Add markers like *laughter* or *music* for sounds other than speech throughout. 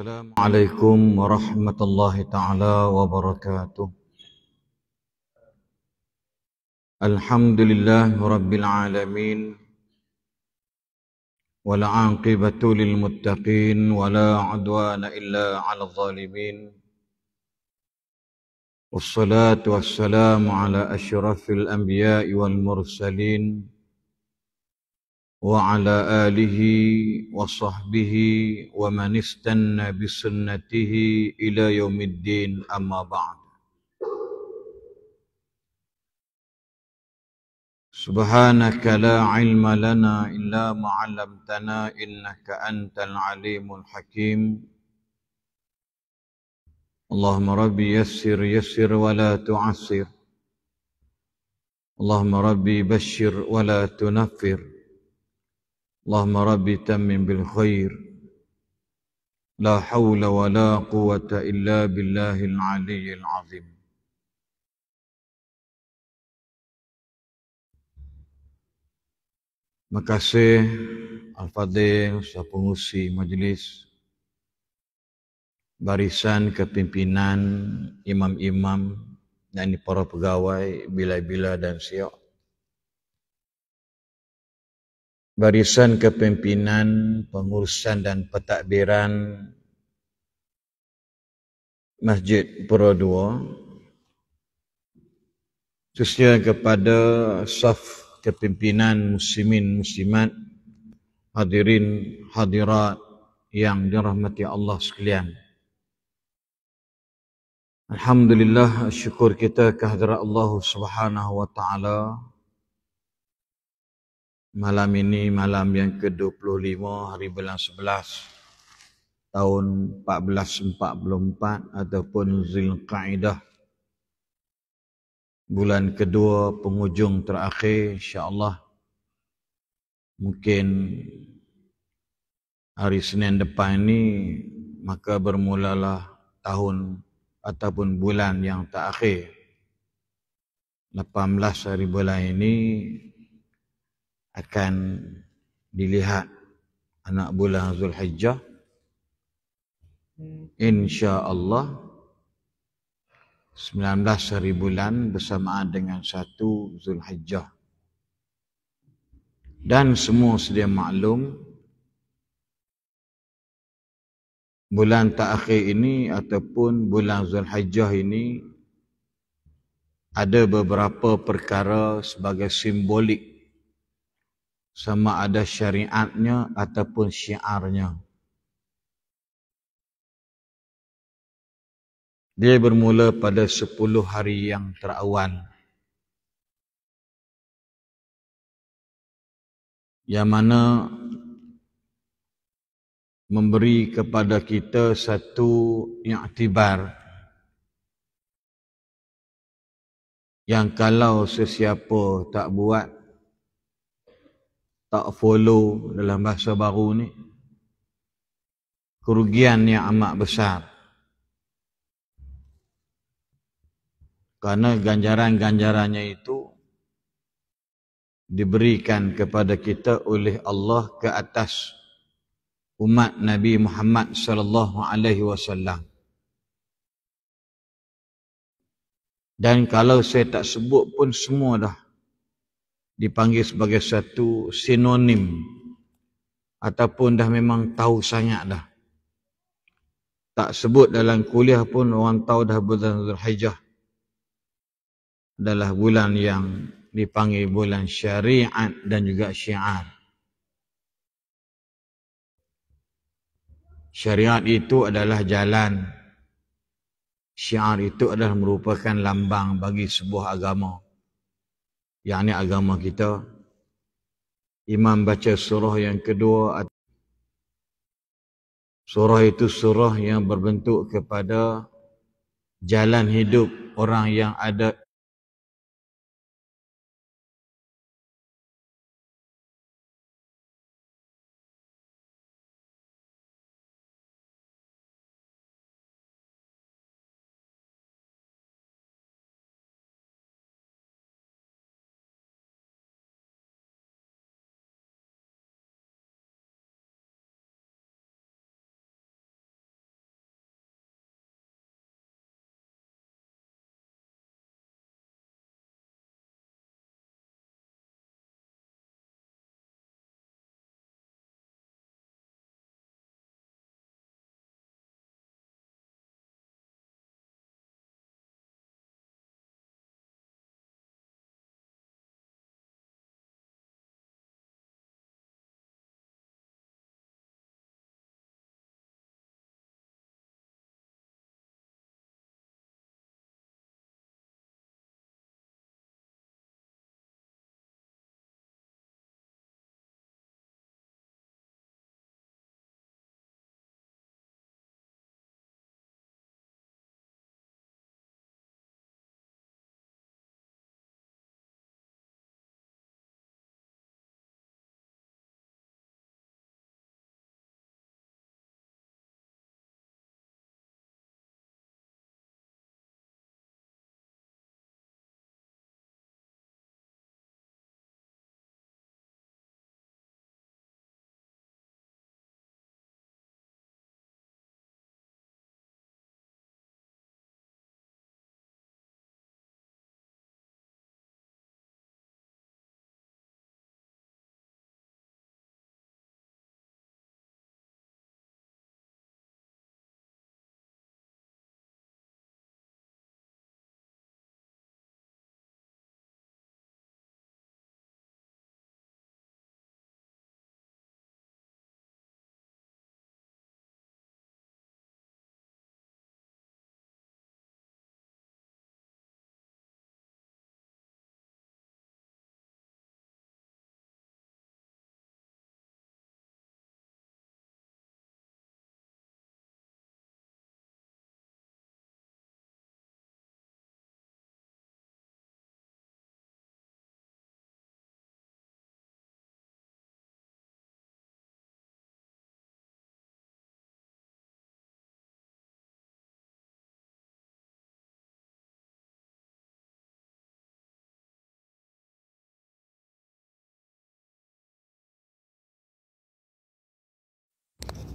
السلام عليكم ورحمة الله تعالى وبركاته الحمد لله رب العالمين والعاقبة للمتقين ولا عدوان إلا على الظالمين والصلاة والسلام على أشرف الأنبياء والمرسلين وعلى آله وصحبه ومن استنى بسنته إلى يوم الدين أما بعد سبحانك لا علم لنا إلا ما علمتنا إنك أنت العليم الحكيم اللهم ربي يسر يسر ولا تعسر اللهم ربي بشر ولا تنفر اللهم رب تمم بالخير لا حول ولا قوة إلا بالله العلي العظيم Makasih Al-Fadil, Ustaz Pengusi Majlis Barisan Kepimpinan Imam-Imam dan para pegawai bila-bila dan siok barisan kepimpinan, pengurusan dan pentadbiran Masjid Pura Dua khususnya kepada saf kepimpinan muslimin muslimat hadirin hadirat yang dirahmati Allah sekalian Alhamdulillah syukur kita kehadirat Allah Subhanahu wa taala malam ini malam yang ke-25 hari bulan 11 tahun 1444 ataupun Zulqa'dah bulan kedua penghujung terakhir insya-Allah mungkin hari Senin depan ini maka bermulalah tahun ataupun bulan yang terakhir 18 hari bulan ini akan dilihat anak bulan Zulhijjah insya-Allah 19 hari bulan bersamaan dengan 1 Zulhijjah dan semua sedia maklum bulan terakhir ini ataupun bulan Zulhijjah ini ada beberapa perkara sebagai simbolik sama ada syariatnya ataupun syiarnya. Dia bermula pada sepuluh hari yang terawan. Yang mana memberi kepada kita satu yang tibar, yang kalau sesiapa tak buat tak follow dalam bahasa baru ni kerugian yang amat besar kerana ganjaran-ganjarannya itu diberikan kepada kita oleh Allah ke atas umat Nabi Muhammad sallallahu alaihi wasallam dan kalau saya tak sebut pun semua dah dipanggil sebagai satu sinonim ataupun dah memang tahu sangat dah. Tak sebut dalam kuliah pun orang tahu dah bulan Zulhijjah adalah bulan yang dipanggil bulan syariat dan juga syiar. Syariat itu adalah jalan. Syiar itu adalah merupakan lambang bagi sebuah agama yang ini agama kita imam baca surah yang kedua surah itu surah yang berbentuk kepada jalan hidup orang yang ada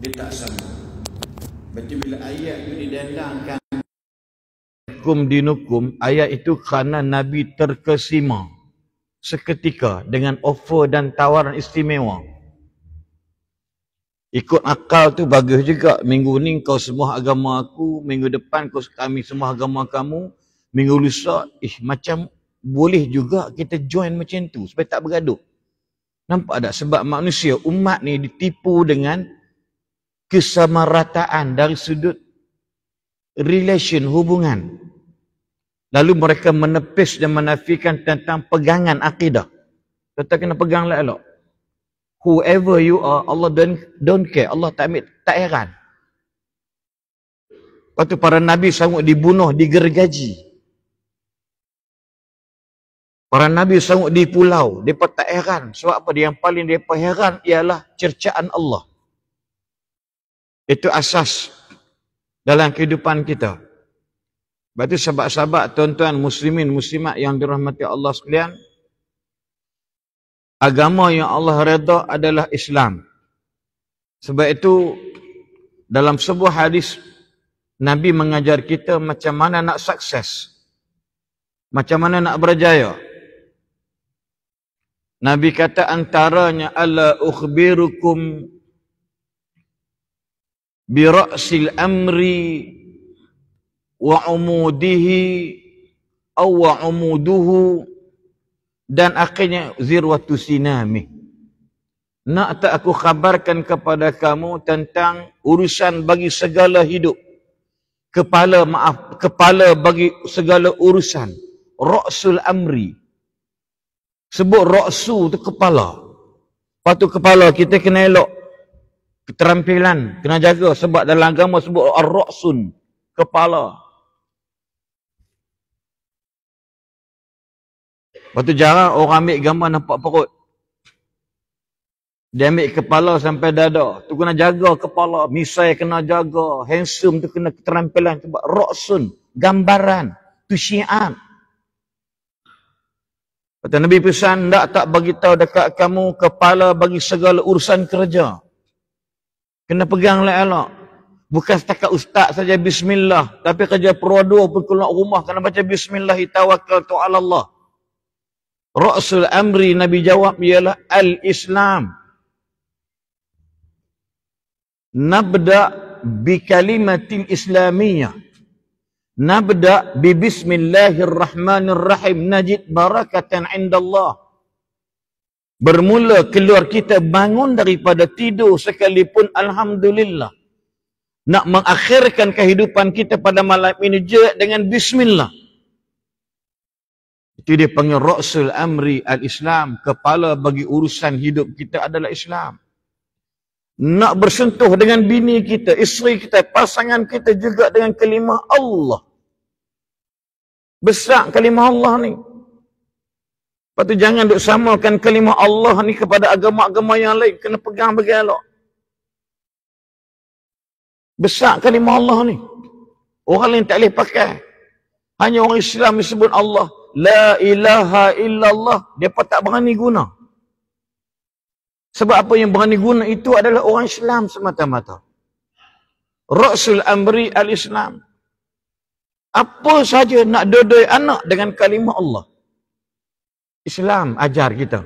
dia tak sama. Berarti bila ayat itu didendangkan kum dinukum ayat itu kerana nabi terkesima seketika dengan offer dan tawaran istimewa ikut akal tu bagus juga minggu ni kau semua agama aku minggu depan kau kami semua agama kamu minggu lusa ih macam boleh juga kita join macam tu supaya tak bergaduh nampak tak sebab manusia umat ni ditipu dengan kesamarataan dari sudut relation hubungan lalu mereka menepis dan menafikan tentang pegangan akidah kita kena pegang lah elok whoever you are Allah don't, don't care Allah tak ambil tak heran Lepas tu para Nabi sanggup dibunuh, digergaji. Para Nabi sanggup di pulau. Mereka tak heran. Sebab apa? Yang paling mereka heran ialah cercaan Allah. Itu asas dalam kehidupan kita. Berarti sahabat-sahabat, tuan-tuan, muslimin, muslimat yang dirahmati Allah sekalian, agama yang Allah reda adalah Islam. Sebab itu, dalam sebuah hadis, Nabi mengajar kita macam mana nak sukses. Macam mana nak berjaya. Nabi kata antaranya, Allah ukhbirukum برأس الأمر وعموده أو عموده dan akhirnya zirwatu sinami. Nak tak aku khabarkan kepada kamu tentang urusan bagi segala hidup. Kepala maaf, kepala bagi segala urusan. Rasul Amri. Sebut Rasul tu kepala. patu kepala kita kena elok keterampilan kena jaga sebab dalam agama sebut ar-ra'sun kepala Waktu jarang orang ambil gambar nampak perut. Dia ambil kepala sampai dada. Tu kena jaga kepala. Misai kena jaga. Handsome tu kena keterampilan. Sebab roksun. Gambaran. Tu syiat. Kata Nabi pesan, tak tak beritahu dekat kamu kepala bagi segala urusan kerja. Kena pegang lah elok. Bukan setakat ustaz saja bismillah. Tapi kerja perwadu pun keluar rumah. Kena baca bismillah itawakal tu'ala Allah. Rasul Amri Nabi jawab ialah Al-Islam. Nabda bi kalimatin islamiyah. Nabda bi bismillahirrahmanirrahim. Najid barakatan indallah. Bermula keluar kita bangun daripada tidur sekalipun Alhamdulillah. Nak mengakhirkan kehidupan kita pada malam ini je dengan Bismillah. Itu dia panggil Rasul Amri Al-Islam. Kepala bagi urusan hidup kita adalah Islam. Nak bersentuh dengan bini kita, isteri kita, pasangan kita juga dengan kelima Allah. Besar kelima Allah ni. Lepas tu jangan duk samakan kalimah Allah ni kepada agama-agama yang lain. Kena pegang bagi elok. Besar kalimah Allah ni. Orang lain tak boleh pakai. Hanya orang Islam yang sebut Allah. La ilaha illallah. Mereka tak berani guna. Sebab apa yang berani guna itu adalah orang Islam semata-mata. Rasul Amri Al-Islam. Apa saja nak dodoi anak dengan kalimah Allah. Islam ajar kita.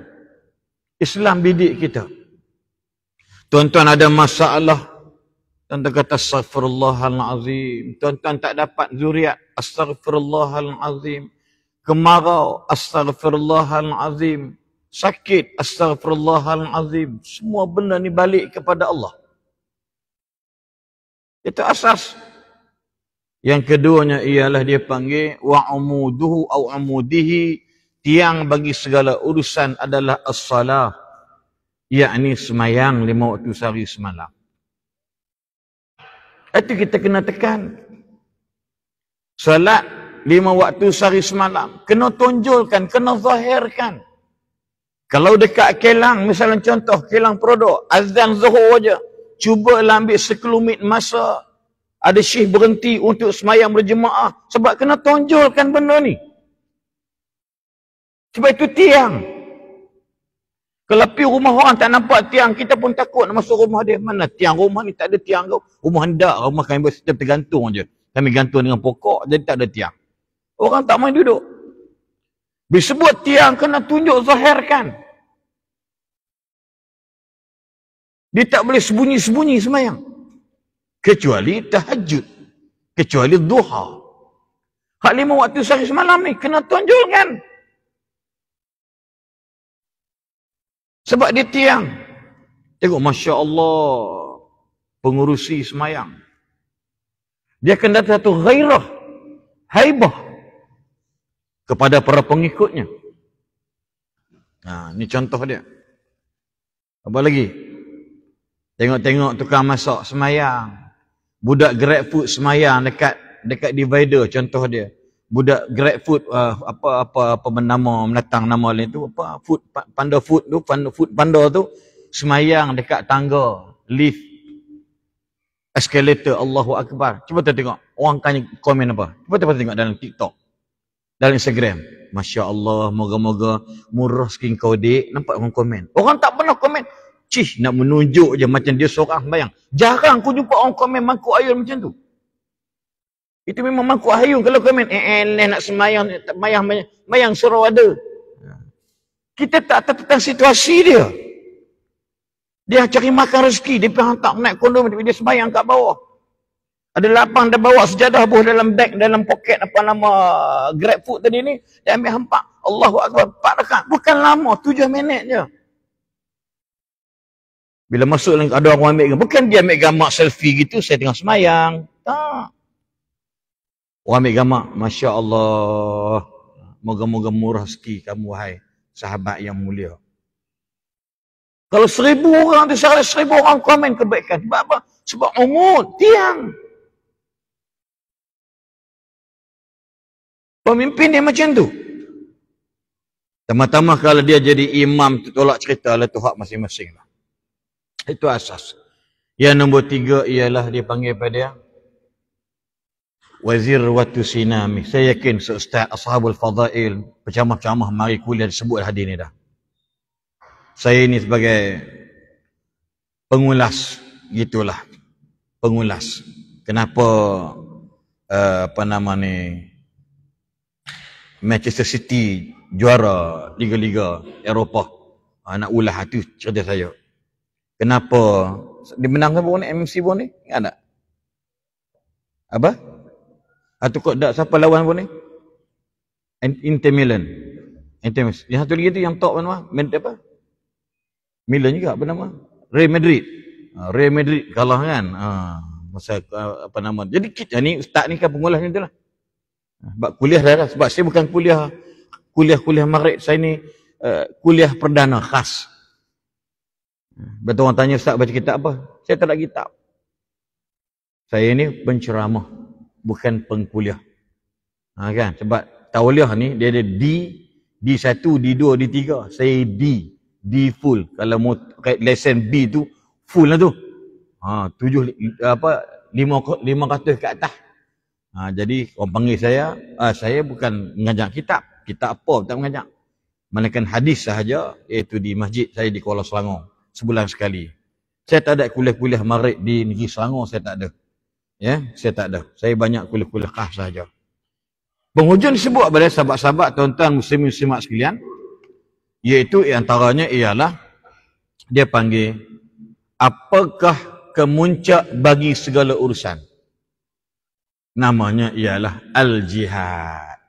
Islam bidik kita. Tuan-tuan ada masalah. Tuan-tuan kata astagfirullahalazim. Tuan-tuan tak dapat zuriat. Astagfirullahalazim. Kemarau. Astagfirullahalazim. Sakit. Astagfirullahalazim. Semua benda ni balik kepada Allah. Itu asas. Yang keduanya ialah dia panggil wa'umuduhu au amudihi tiang bagi segala urusan adalah as-salah. Yakni semayang lima waktu sehari semalam. Itu kita kena tekan. Salat lima waktu sehari semalam. Kena tunjulkan, kena zahirkan. Kalau dekat kelang, misalnya contoh kelang produk, azan zuhur saja. Cuba lah ambil sekelumit masa. Ada syih berhenti untuk semayang berjemaah. Sebab kena tonjolkan, benda ni. Sebab itu tiang. Kelepi rumah orang tak nampak tiang, kita pun takut nak masuk rumah dia. Mana tiang rumah ni tak ada tiang kau. Rumah hendak, rumah kami bersetem tergantung je. Kami gantung dengan pokok, jadi tak ada tiang. Orang tak main duduk. Disebut tiang, kena tunjuk kan. Dia tak boleh sembunyi-sembunyi semayang. Kecuali tahajud. Kecuali duha. Hak lima waktu sehari semalam ni, kena tunjukkan. Sebab dia tiang. Tengok Masya Allah. Pengurusi semayang. Dia akan datang satu gairah. Haibah. Kepada para pengikutnya. Nah, ha, ini contoh dia. Apa lagi? Tengok-tengok tukang masak semayang. Budak grab food semayang dekat dekat divider contoh dia budak grab food uh, apa apa apa bernama menatang nama lain tu apa food panda food tu panda food panda tu semayang dekat tangga lift eskalator. Allahu akbar cuba tengok orang kan komen apa cuba tengok, tengok dalam TikTok dalam Instagram masya-Allah moga-moga murah sikit kau dik nampak orang komen orang tak pernah komen cih nak menunjuk je macam dia seorang bayang. jarang aku jumpa orang komen mangkuk air macam tu itu memang mangkuk hayu kalau kau main eh, eh nak semayang semayang mayang suruh ada. Ya. Kita tak tahu tentang situasi dia. Dia cari makan rezeki, dia pergi hantar naik kondom dia semayang kat bawah. Ada lapang dia bawa sejadah buah dalam bag, dalam poket apa nama grab food tadi ni dia ambil hempak. Allahuakbar. Empat rakaat. Bukan lama, tujuh minit je. Bila masuk ada orang ambil bukan dia ambil gambar selfie gitu saya tengah semayang. Tak. Orang ambil gamak, Masya Allah. Moga-moga murah sikit kamu, hai sahabat yang mulia. Kalau seribu orang tu, seharusnya seribu orang komen kebaikan. Sebab apa? Sebab umur, tiang. Pemimpin dia macam tu. Tama-tama kalau dia jadi imam, tolak cerita lah tuhak masing-masing lah. Itu asas. Yang nombor tiga ialah dia panggil pada dia, Wazir Watu Sinami. Saya yakin seustaz Ashabul Fadail, pecamah-pecamah mari kuliah disebut hadis ni dah. Saya ini sebagai pengulas gitulah. Pengulas. Kenapa uh, apa nama ni Manchester City juara liga-liga Eropah. Uh, nak ulah ah, hati cerita saya. Kenapa dimenangkan pun MC pun ni? Ingat tak? Apa? Atau kot tak siapa lawan pun ni? Inter Milan. Inter Yang satu lagi tu yang top nama Mad apa? Milan juga apa nama? Real Madrid. Ah, Real Madrid kalah kan? Ha. Masa ah, apa nama? Jadi kita ni ustaz ni kan pengulas ni tu lah. Sebab kuliah dah lah. Sebab saya bukan kuliah kuliah-kuliah marik. Saya ni uh, kuliah perdana khas. Betul orang tanya ustaz baca kitab apa? Saya tak nak kitab. Saya ni penceramah bukan pengkuliah. Ha, kan? Sebab tauliah ni dia ada D, di satu, di dua, di tiga. Saya D, D full. Kalau mau lesson B tu, full lah tu. Ha, tujuh, apa, lima, lima katus ke atas. Ha, jadi orang panggil saya, uh, saya bukan mengajar kitab. Kitab apa tak mengajar. Manakan hadis sahaja, iaitu di masjid saya di Kuala Selangor. Sebulan sekali. Saya tak ada kuliah-kuliah maghrib di negeri Selangor, saya tak ada. Ya, saya tak ada. Saya banyak kuliah-kuliah kah saja. Penghujung disebut pada sahabat-sahabat tuan-tuan muslim-muslimat sekalian iaitu antaranya ialah dia panggil apakah kemuncak bagi segala urusan. Namanya ialah al-jihad.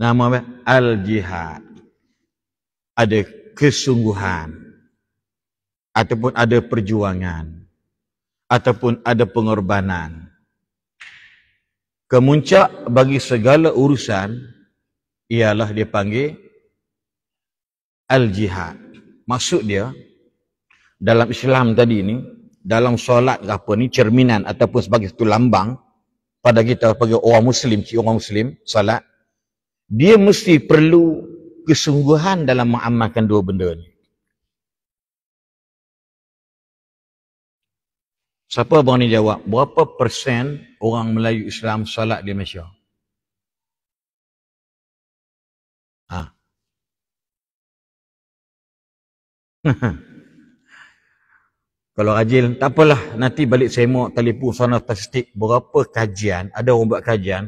Nama apa? Al-jihad. Ada kesungguhan ataupun ada perjuangan ataupun ada pengorbanan. Kemuncak bagi segala urusan ialah dia panggil al-jihad. Maksud dia dalam Islam tadi ni, dalam solat ke apa ni cerminan ataupun sebagai satu lambang pada kita sebagai orang muslim, si orang muslim solat dia mesti perlu kesungguhan dalam mengamalkan dua benda ni. Siapa abang ni jawab? Berapa persen orang Melayu Islam salat di Malaysia? Ha. *laughs* Kalau rajin, tak apalah. Nanti balik saya semak telefon sana statistik berapa kajian, ada orang buat kajian,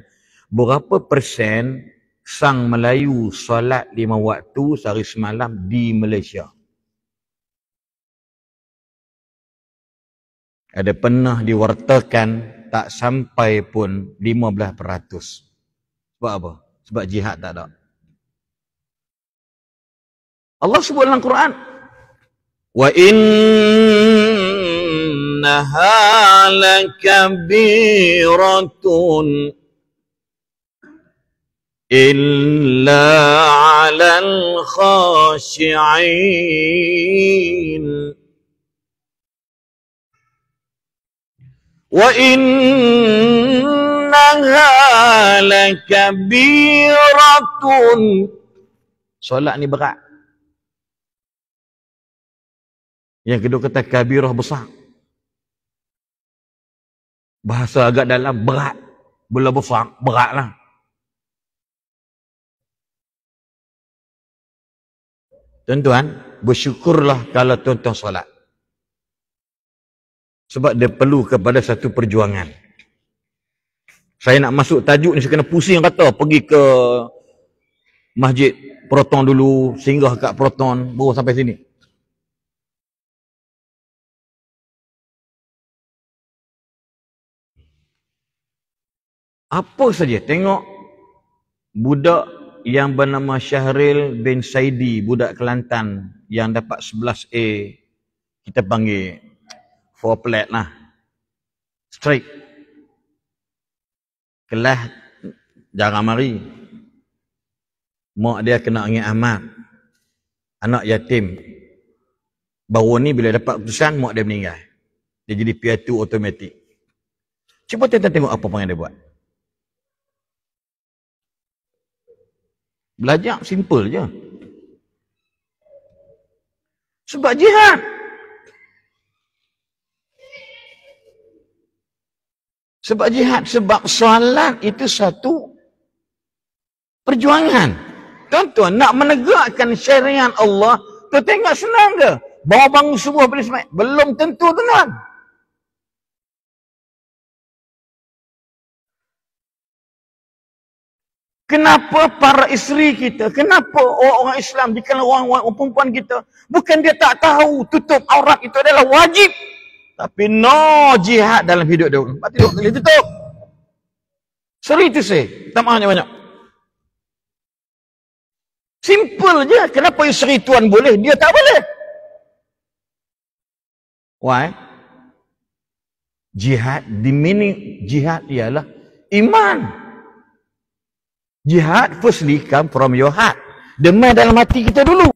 berapa persen sang Melayu salat lima waktu sehari semalam di Malaysia? ada pernah diwartakan tak sampai pun 15%. Sebab apa? Sebab jihad tak ada. Allah sebut dalam Quran wa innaha lakabiratun illa al khashi'in وَإِنَّهَا لَكَبِيرَةٌ Solat ni berat. Yang kedua kata kabirah besar. Bahasa agak dalam berat. Belum besar, berat lah. Tuan-tuan, bersyukurlah kalau tuan-tuan solat. Sebab dia perlu kepada satu perjuangan. Saya nak masuk tajuk ni, saya kena pusing kata pergi ke masjid Proton dulu, singgah kat Proton, baru sampai sini. Apa saja tengok budak yang bernama Syahril bin Saidi, budak Kelantan yang dapat 11A kita panggil Power plate lah. Straight. Kelah jarang mari. Mak dia kena angin amat. Anak yatim. Baru ni bila dapat keputusan, mak dia meninggal. Dia jadi piatu automatik. Cuba tentang tengok apa yang dia buat. Belajar simple je. Sebab jihad. Sebab jihad, sebab solat itu satu perjuangan. Tuan-tuan, nak menegakkan syariat Allah, tu tengok senang ke? Bawa bangun subuh boleh semak. Belum tentu tuan. Kenapa para isteri kita, kenapa orang-orang Islam, bukan orang-orang perempuan kita, bukan dia tak tahu tutup aurat itu adalah wajib. Tapi no jihad dalam hidup dia. Mati dua kali tutup. Seri tu say. Tak banyak banyak. Simple je. Kenapa isteri tuan boleh? Dia tak boleh. Why? Jihad, the meaning jihad ialah iman. Jihad firstly come from your heart. The dalam hati kita dulu.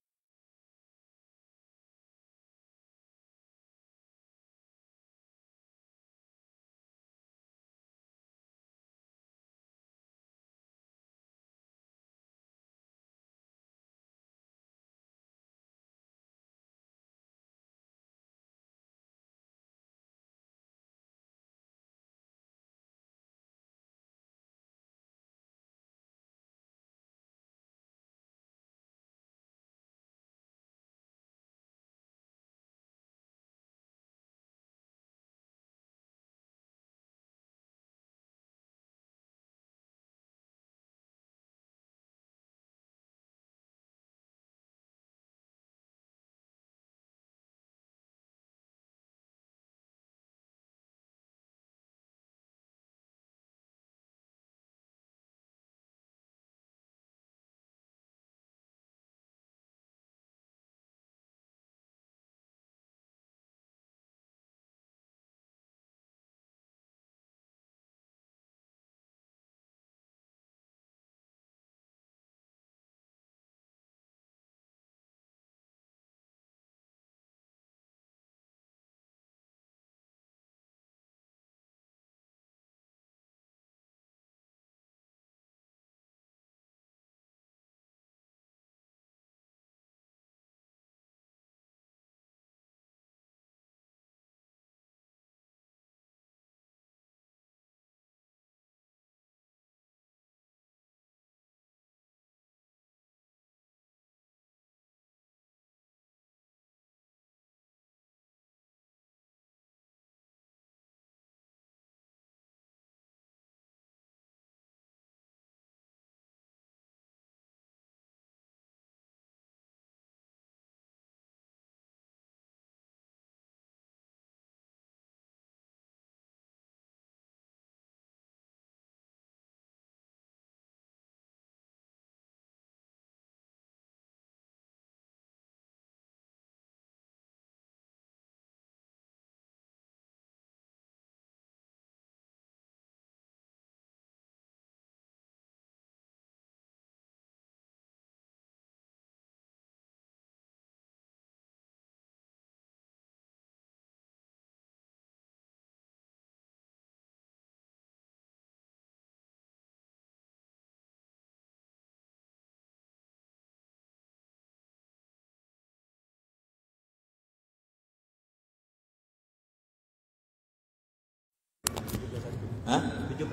Tujuh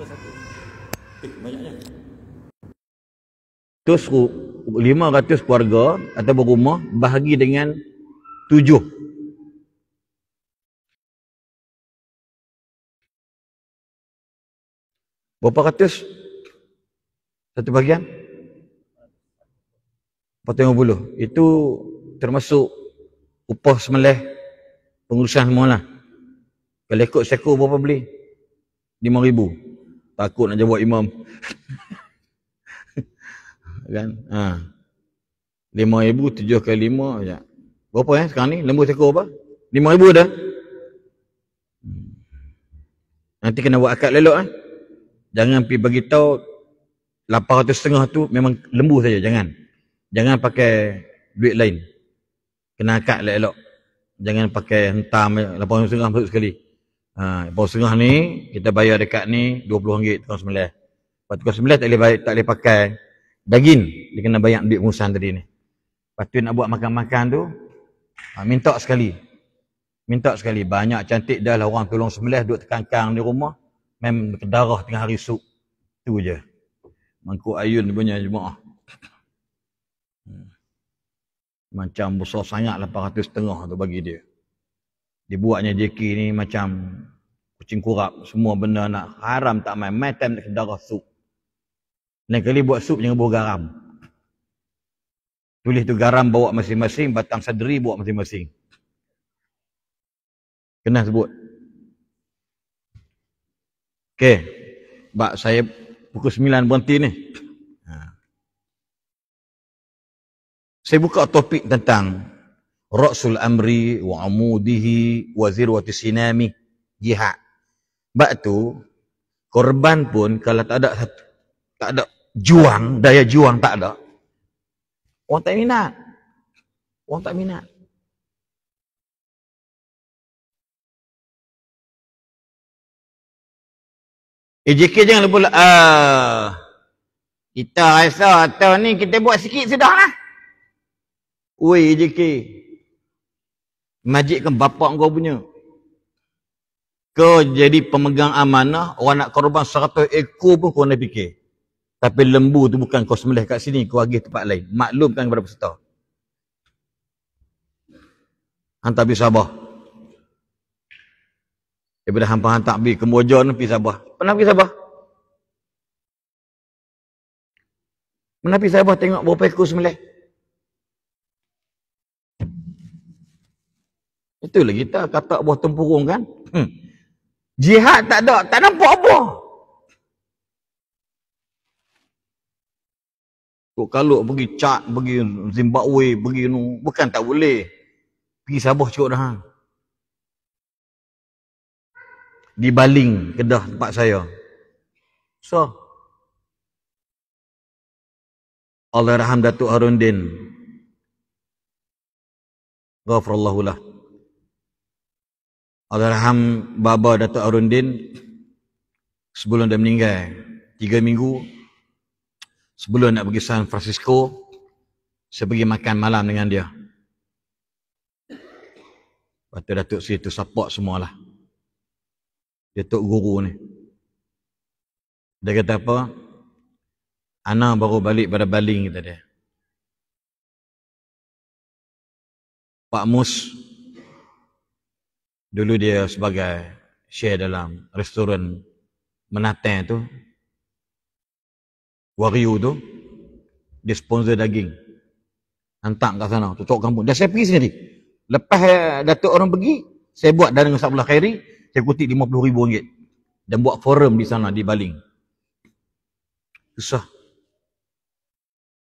eh, banyaknya. Tu 500 keluarga atau berumah bahagi dengan tujuh. Berapa ratus? Satu bahagian? 450. Itu termasuk upah semelih pengurusan semualah. Kalau ikut seko berapa beli? lima ribu. Takut nak jawab imam. *laughs* kan? Ha. Lima ribu, tujuh kali lima. Ya. Berapa eh sekarang ni? Lembu seko apa? Lima ribu dah. Hmm. Nanti kena buat akad lelok eh. Jangan pergi bagi tahu lapan ratus setengah tu memang lembu saja. Jangan. Jangan pakai duit lain. Kena akad lelok. Jangan pakai hentam eh, lapan ratus setengah masuk sekali. Ha, pos tengah ni, kita bayar dekat ni RM20, RM29. rm sembilan tak boleh, bayar, tak boleh pakai daging. Dia kena bayar duit pengurusan tadi ni. Lepas tu nak buat makan-makan tu, ha, minta sekali. Minta sekali. Banyak cantik dah lah orang tolong sembelih duduk terkangkang di rumah. Mem berdarah tengah hari sup. Tu je. Mangkuk ayun dia punya jemaah. Hmm. Macam besar sangat 800 lah, setengah tu bagi dia. Dia jeki JK ni macam kucing kurap. Semua benda nak haram tak main. Main time nak darah sup. Lain kali buat sup jangan bawa garam. Tulis tu garam bawa masing-masing. Batang sederi bawa masing-masing. Kena sebut. Okay. Sebab saya pukul 9 berhenti ni. Ha. Saya buka topik tentang Ra'sul amri wa amudihi wa zirwati sinami jihad. Bak tu korban pun kalau tak ada satu, tak ada juang, daya juang tak ada. Orang tak minat. Orang tak minat. EJK eh, jangan lupa uh, kita rasa atau ni kita buat sikit sudah lah. Weh EJK. Masjid kan bapak kau punya. Kau jadi pemegang amanah, orang nak korban 100 ekor pun kau nak fikir. Tapi lembu tu bukan kau sembelih kat sini, kau agih tempat lain. Maklumkan kepada peserta. Hantar pergi Sabah. Daripada hampa hantar pergi ke Mojon, pergi Sabah. Pernah pergi Sabah? Pernah pergi Sabah tengok berapa ekor sembelih? Itulah kita kata buah tempurung kan. Hmm. Jihad tak ada, tak nampak apa. Kok kalau pergi cat pergi Zimbabwe, pergi nu, bukan tak boleh. Pergi Sabah cukup dah. Ha. Di Baling, Kedah tempat saya. So, Allah rahmat Datuk Harundin. Ghafrallahu lah. Alhamdulillah Baba Datuk Arundin sebelum dia meninggal tiga minggu sebelum nak pergi San Francisco saya pergi makan malam dengan dia lepas tu Datuk Sri tu support semualah dia tu guru ni dia kata apa Ana baru balik pada baling kata dia Pak Mus Dulu dia sebagai chef dalam restoran Menateng tu. Wagyu tu. Dia sponsor daging. Hantar kat sana. Tutup kampung. Dan saya pergi sendiri. Lepas eh, Datuk orang pergi, saya buat dana dengan Sabla Khairi, saya kutip RM50,000 ringgit. Dan buat forum di sana, di Baling. Susah.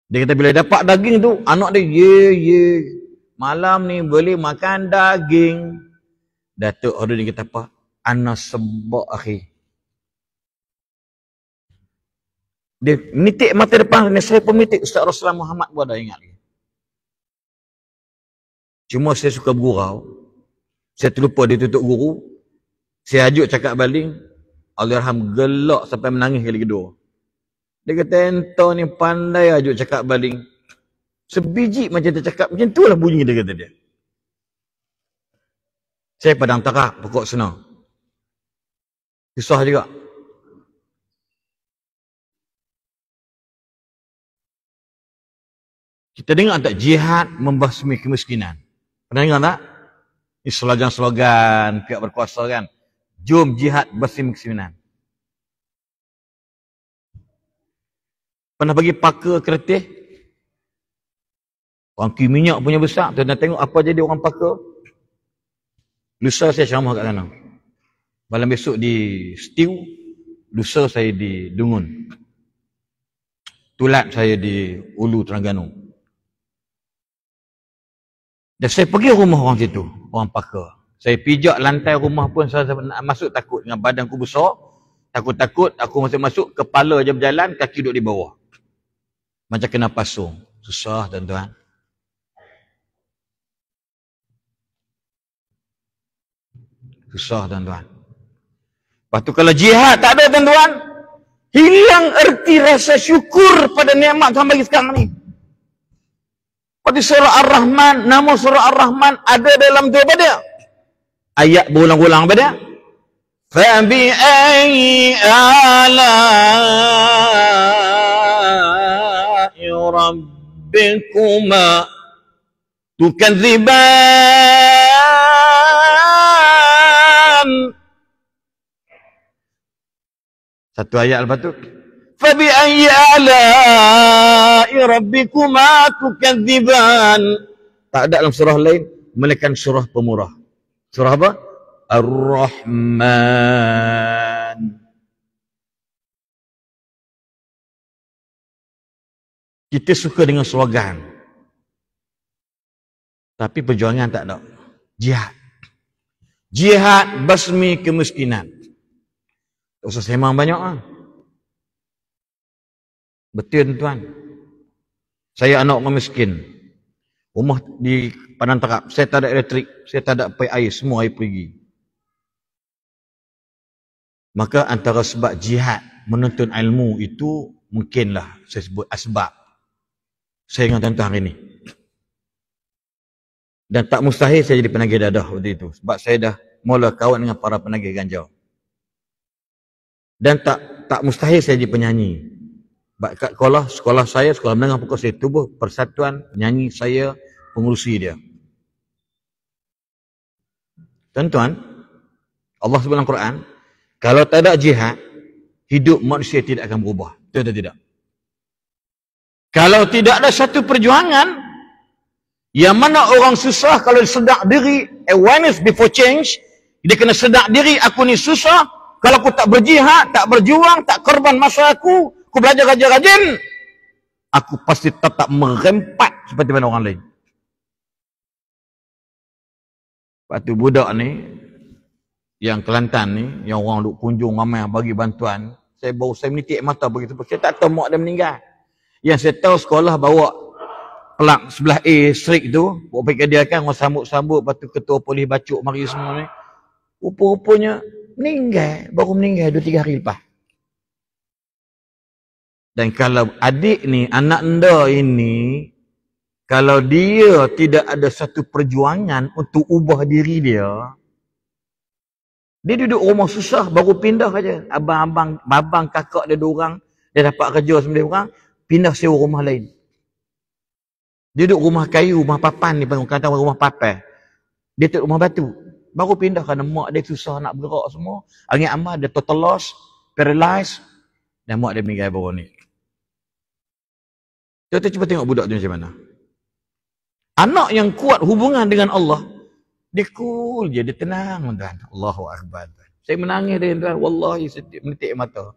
Dia kata bila dapat daging tu, anak dia, ye, ye. Malam ni boleh makan daging. Datuk Harudin kata apa? Ana sebab akhi. Dia menitik mata depan ni saya pun menitik Ustaz Rasulullah Muhammad pun ada ingat lagi. Cuma saya suka bergurau. Saya terlupa dia tutup guru. Saya ajuk cakap baling. Allahyarham gelak sampai menangis kali kedua. Dia kata ento ni pandai ajuk cakap baling. Sebiji macam dia cakap macam itulah bunyi dia kata dia. Saya padang tarak, pokok sana. Susah juga. Kita dengar tak jihad membasmi kemiskinan? Pernah dengar tak? Ini slogan-slogan pihak berkuasa kan. Jom jihad basmi kemiskinan. Pernah bagi paka keretih? Orang kiri punya besar. Tuan-tuan tengok apa jadi orang paka? Lusa saya ceramah kat sana. Malam besok di stew, lusa saya di Dungun. Tulat saya di Ulu Terengganu. Dan saya pergi rumah orang situ, orang pakar. Saya pijak lantai rumah pun saya nak masuk takut dengan badan aku besar. Takut-takut aku masih masuk, kepala je berjalan, kaki duduk di bawah. Macam kena pasung. Susah tuan-tuan. susah tuan-tuan lepas tu kalau jihad tak ada tuan-tuan hilang erti rasa syukur pada nikmat Tuhan bagi sekarang ni pada surah Ar-Rahman nama surah Ar-Rahman ada dalam dua pada ayat berulang-ulang pada فَبِأَيِّ آلَاءِ رَبِّكُمَا تُكَذِّبَانِ Satu ayat lepas tu. Fabi ayyi ya ala'i rabbikuma tukadziban. Tak ada dalam surah lain melainkan surah pemurah. Surah apa? Ar-Rahman. Kita suka dengan slogan. Tapi perjuangan tak ada. Jihad. Jihad basmi kemiskinan. Tak usah sembang banyak lah. Betul tuan. Saya anak orang miskin. Rumah di padang terap. Saya tak ada elektrik. Saya tak ada pay air. Semua air pergi. Maka antara sebab jihad menuntun ilmu itu mungkinlah saya sebut asbab. Saya ingat tuan-tuan hari ini. Dan tak mustahil saya jadi penagih dadah waktu itu. Sebab saya dah mula kawan dengan para penagih ganjau dan tak tak mustahil saya jadi penyanyi. Bak kat sekolah, sekolah saya, sekolah menengah pokok saya tubuh persatuan nyanyi saya pengurusi dia. Tuan-tuan, Allah sebut dalam Quran, kalau tak ada jihad, hidup manusia tidak akan berubah. Tuan -tuan, tidak. Kalau tidak ada satu perjuangan, yang mana orang susah kalau sedak diri, awareness before change, dia kena sedak diri, aku ni susah, kalau aku tak berjihad, tak berjuang, tak korban masa aku, aku belajar rajin-rajin, aku pasti tetap merempat seperti mana orang lain. Lepas tu budak ni, yang Kelantan ni, yang orang duk kunjung ramai bagi bantuan, saya baru saya menitik mata bagi tempat, saya tak tahu mak dia meninggal. Yang saya tahu sekolah bawa pelak sebelah A strik tu, buat pergi dia kan, orang sambut-sambut, lepas tu ketua polis bacuk mari semua ni. Rupa-rupanya, meninggal baru meninggal 2 tiga hari lepas dan kalau adik ni anak anda ini kalau dia tidak ada satu perjuangan untuk ubah diri dia dia duduk rumah susah baru pindah saja. abang-abang babang kakak dia dua orang dia dapat kerja sembilan orang pindah sewa rumah lain dia duduk rumah kayu rumah papan ni kata rumah papan dia tu rumah batu Baru pindah kerana mak dia susah nak bergerak semua. Angin amal dia total loss, paralyzed. Dan mak dia meninggal baru ni. Kita cuba tengok budak tu macam mana. Anak yang kuat hubungan dengan Allah, dia cool je, dia tenang. dan Allahu Akbar. Saya menangis dia. Tuhan. Wallahi, saya menitik mata.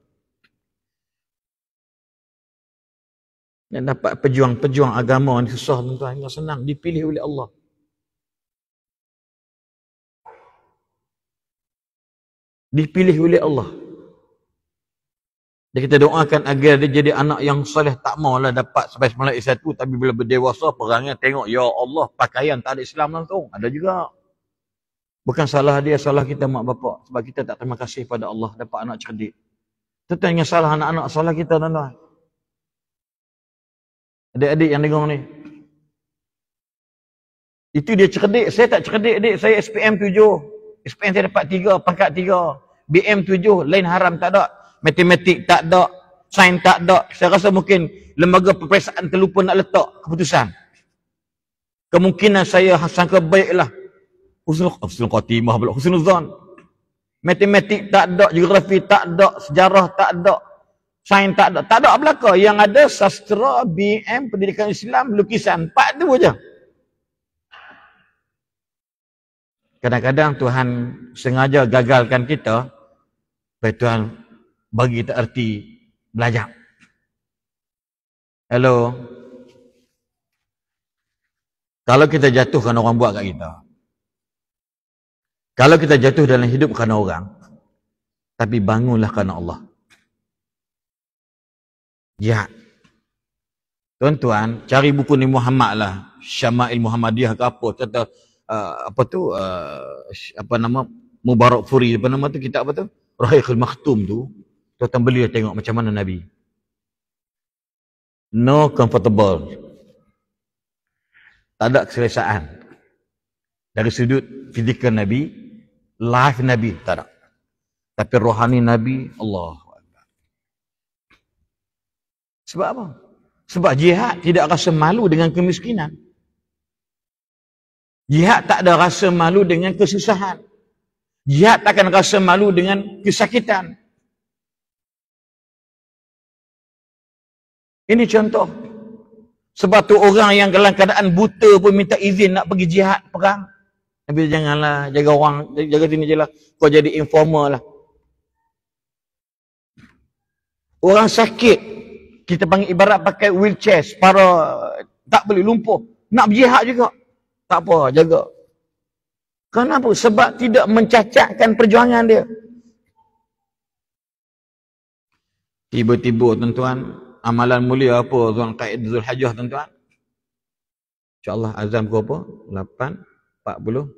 Dan dapat pejuang-pejuang agama ni susah tuan-tuan. Yang senang dipilih oleh Allah. dipilih oleh Allah. Dia kita doakan agar dia jadi anak yang soleh tak maulah dapat sampai semalam Isa tu tapi bila berdewasa perangnya tengok ya Allah pakaian tak ada Islam langsung ada juga bukan salah dia salah kita mak bapak sebab kita tak terima kasih pada Allah dapat anak cerdik tetapi yang salah anak-anak salah kita tuan-tuan adik-adik yang dengar ni itu dia cerdik saya tak cerdik adik saya SPM tujuh. Spencer dapat tiga, pangkat tiga, BM tujuh, lain haram tak ada. Matematik tak ada. Sain tak ada. Saya rasa mungkin lembaga peperiksaan terlupa nak letak keputusan. Kemungkinan saya sangka baiklah. Husnul, eh, Husnul Khatimah pula. Husnul Zon. Matematik tak ada. Geografi tak ada. Sejarah tak ada. Sain tak ada. Tak ada belakang. Yang ada sastra, BM, pendidikan Islam, lukisan. Empat tu je. kadang-kadang Tuhan sengaja gagalkan kita supaya Tuhan bagi kita erti belajar. Hello. Kalau kita jatuh kerana orang buat kat kita. Kalau kita jatuh dalam hidup kerana orang. Tapi bangunlah kerana Allah. Ya. Tuan-tuan, cari buku ni Muhammad lah. Syama'il Muhammadiyah ke apa. Tuan-tuan, uh, apa tu uh, apa nama Mubarak Furi apa nama tu kita apa tu Rahiqul Maktum tu tuan beliau tengok macam mana Nabi no comfortable tak ada keselesaan dari sudut fizikal Nabi life Nabi tak ada tapi rohani Nabi Allah sebab apa? Sebab jihad tidak rasa malu dengan kemiskinan. Jihad tak ada rasa malu dengan kesusahan. Jihad takkan rasa malu dengan kesakitan. Ini contoh. Sebab tu orang yang dalam keadaan buta pun minta izin nak pergi jihad perang. Tapi janganlah jaga orang, jaga sini je lah. Kau jadi informer lah. Orang sakit, kita panggil ibarat pakai wheelchair, para tak boleh lumpuh. Nak berjihad juga. Tak apa, jaga. Kenapa? Sebab tidak mencacatkan perjuangan dia. Tiba-tiba tuan-tuan, amalan mulia apa tuan Qaid Zulhajah tuan-tuan? InsyaAllah azam ke apa? 40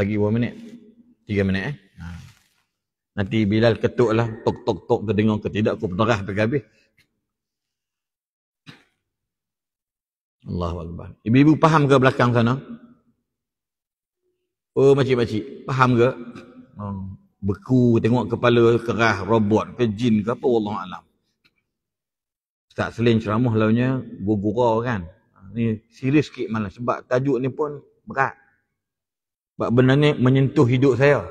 Lagi 2 minit. 3 minit eh. Ha. Nanti Bilal ketuklah, tok-tok-tok terdengar ke tidak, aku penerah pergi habis. Allahu Akbar. Ibu-ibu faham ke belakang sana? Oh, makcik-makcik, faham ke? Hmm. Beku, tengok kepala kerah, robot, ke jin ke apa, Allah Alam. Ustaz Selin ceramah launya, gugura kan? Ni serius sikit malah. Sebab tajuk ni pun berat. Sebab benar ni menyentuh hidup saya.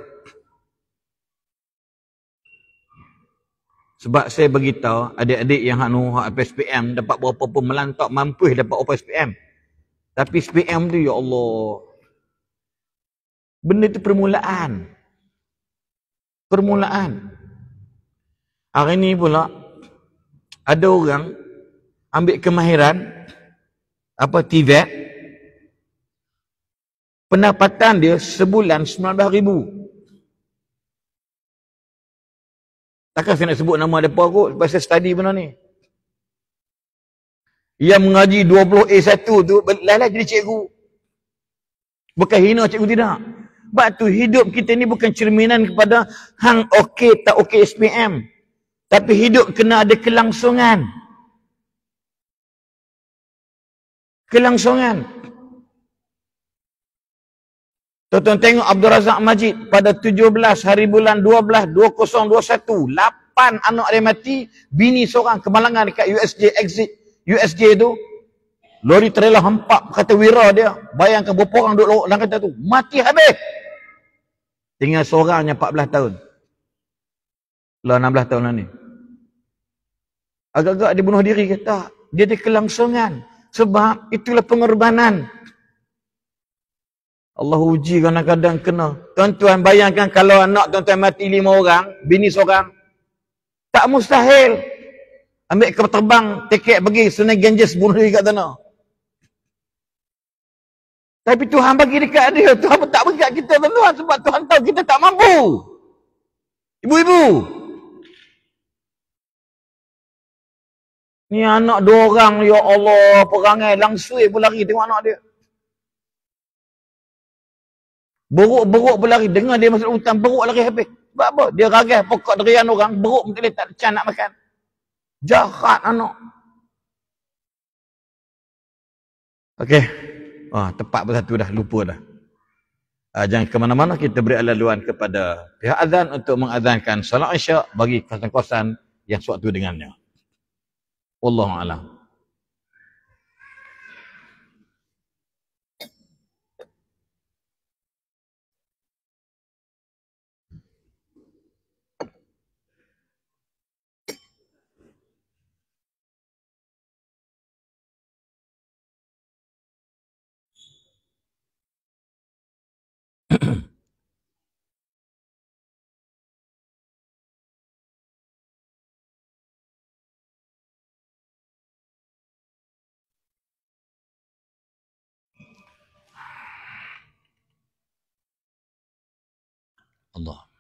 Sebab saya beritahu adik-adik yang anu hak SPM dapat berapa pun melantak mampu dapat apa SPM. Tapi SPM tu ya Allah. Benda tu permulaan. Permulaan. Hari ni pula ada orang ambil kemahiran apa TVET pendapatan dia sebulan 19000 Takkan saya nak sebut nama mereka kot sebab saya study benda ni. Yang mengaji 20A1 tu, lain-lain jadi cikgu. Bukan hina cikgu tidak. Sebab tu hidup kita ni bukan cerminan kepada hang okey tak okey SPM. Tapi hidup kena ada kelangsungan. Kelangsungan. Tonton tengok Abdul Razak Majid pada 17 hari bulan 12, 2021. 8 anak dia mati. Bini seorang kemalangan dekat USJ exit. USJ tu. Lori trailer hempak kata wira dia. Bayangkan berapa orang duduk lorok dalam kereta tu. Mati habis. Tinggal seorang yang 14 tahun. Lah 16 tahun lah ni. Agak-agak dia bunuh diri ke tak? Dia kelangsungan. Sebab itulah pengorbanan. Allah uji kadang-kadang kena. Tuan-tuan bayangkan kalau anak tuan-tuan mati lima orang, bini seorang. Tak mustahil. Ambil ke terbang, tiket pergi Sungai Ganges bunuh diri kat sana. Tapi Tuhan bagi dekat dia, *laughs* Tuhan pun tak bagi kita tuan-tuan sebab Tuhan tahu kita tak mampu. Ibu-ibu. Ni anak dua orang, ya Allah, perangai langsung pun lari tengok anak dia. Beruk-beruk pun lari. Dengar dia masuk hutan, beruk lari habis. Sebab apa? Dia ragas pokok derian orang, beruk mungkin dia tak ada nak makan. Jahat anak. Okey. Wah, tepat pun satu dah. Lupa dah. Uh, jangan ke mana-mana kita beri laluan kepada pihak azan untuk mengazankan salat isyak bagi kawasan-kawasan yang suatu dengannya. Wallahu a'lam. الله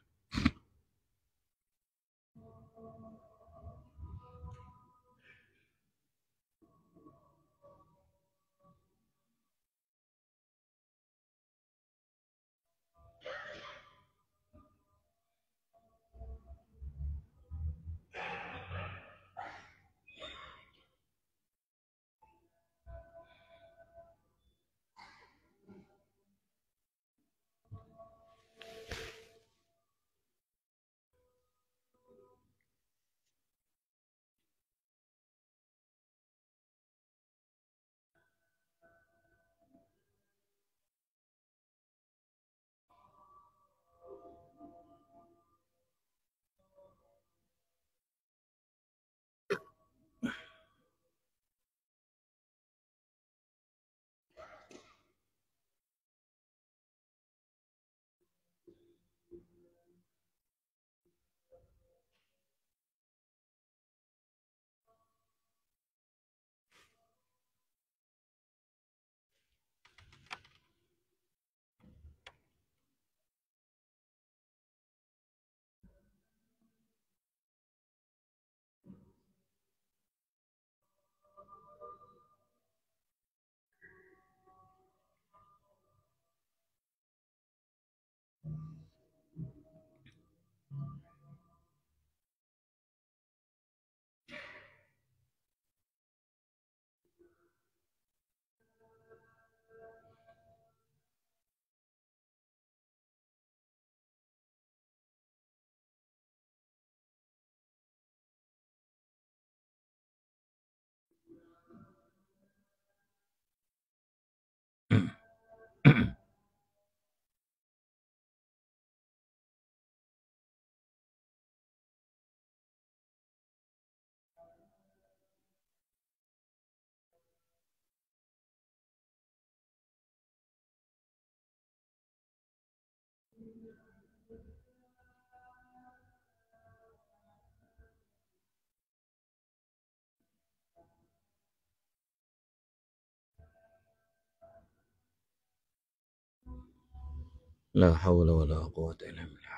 لا حول ولا قوة إلا بالله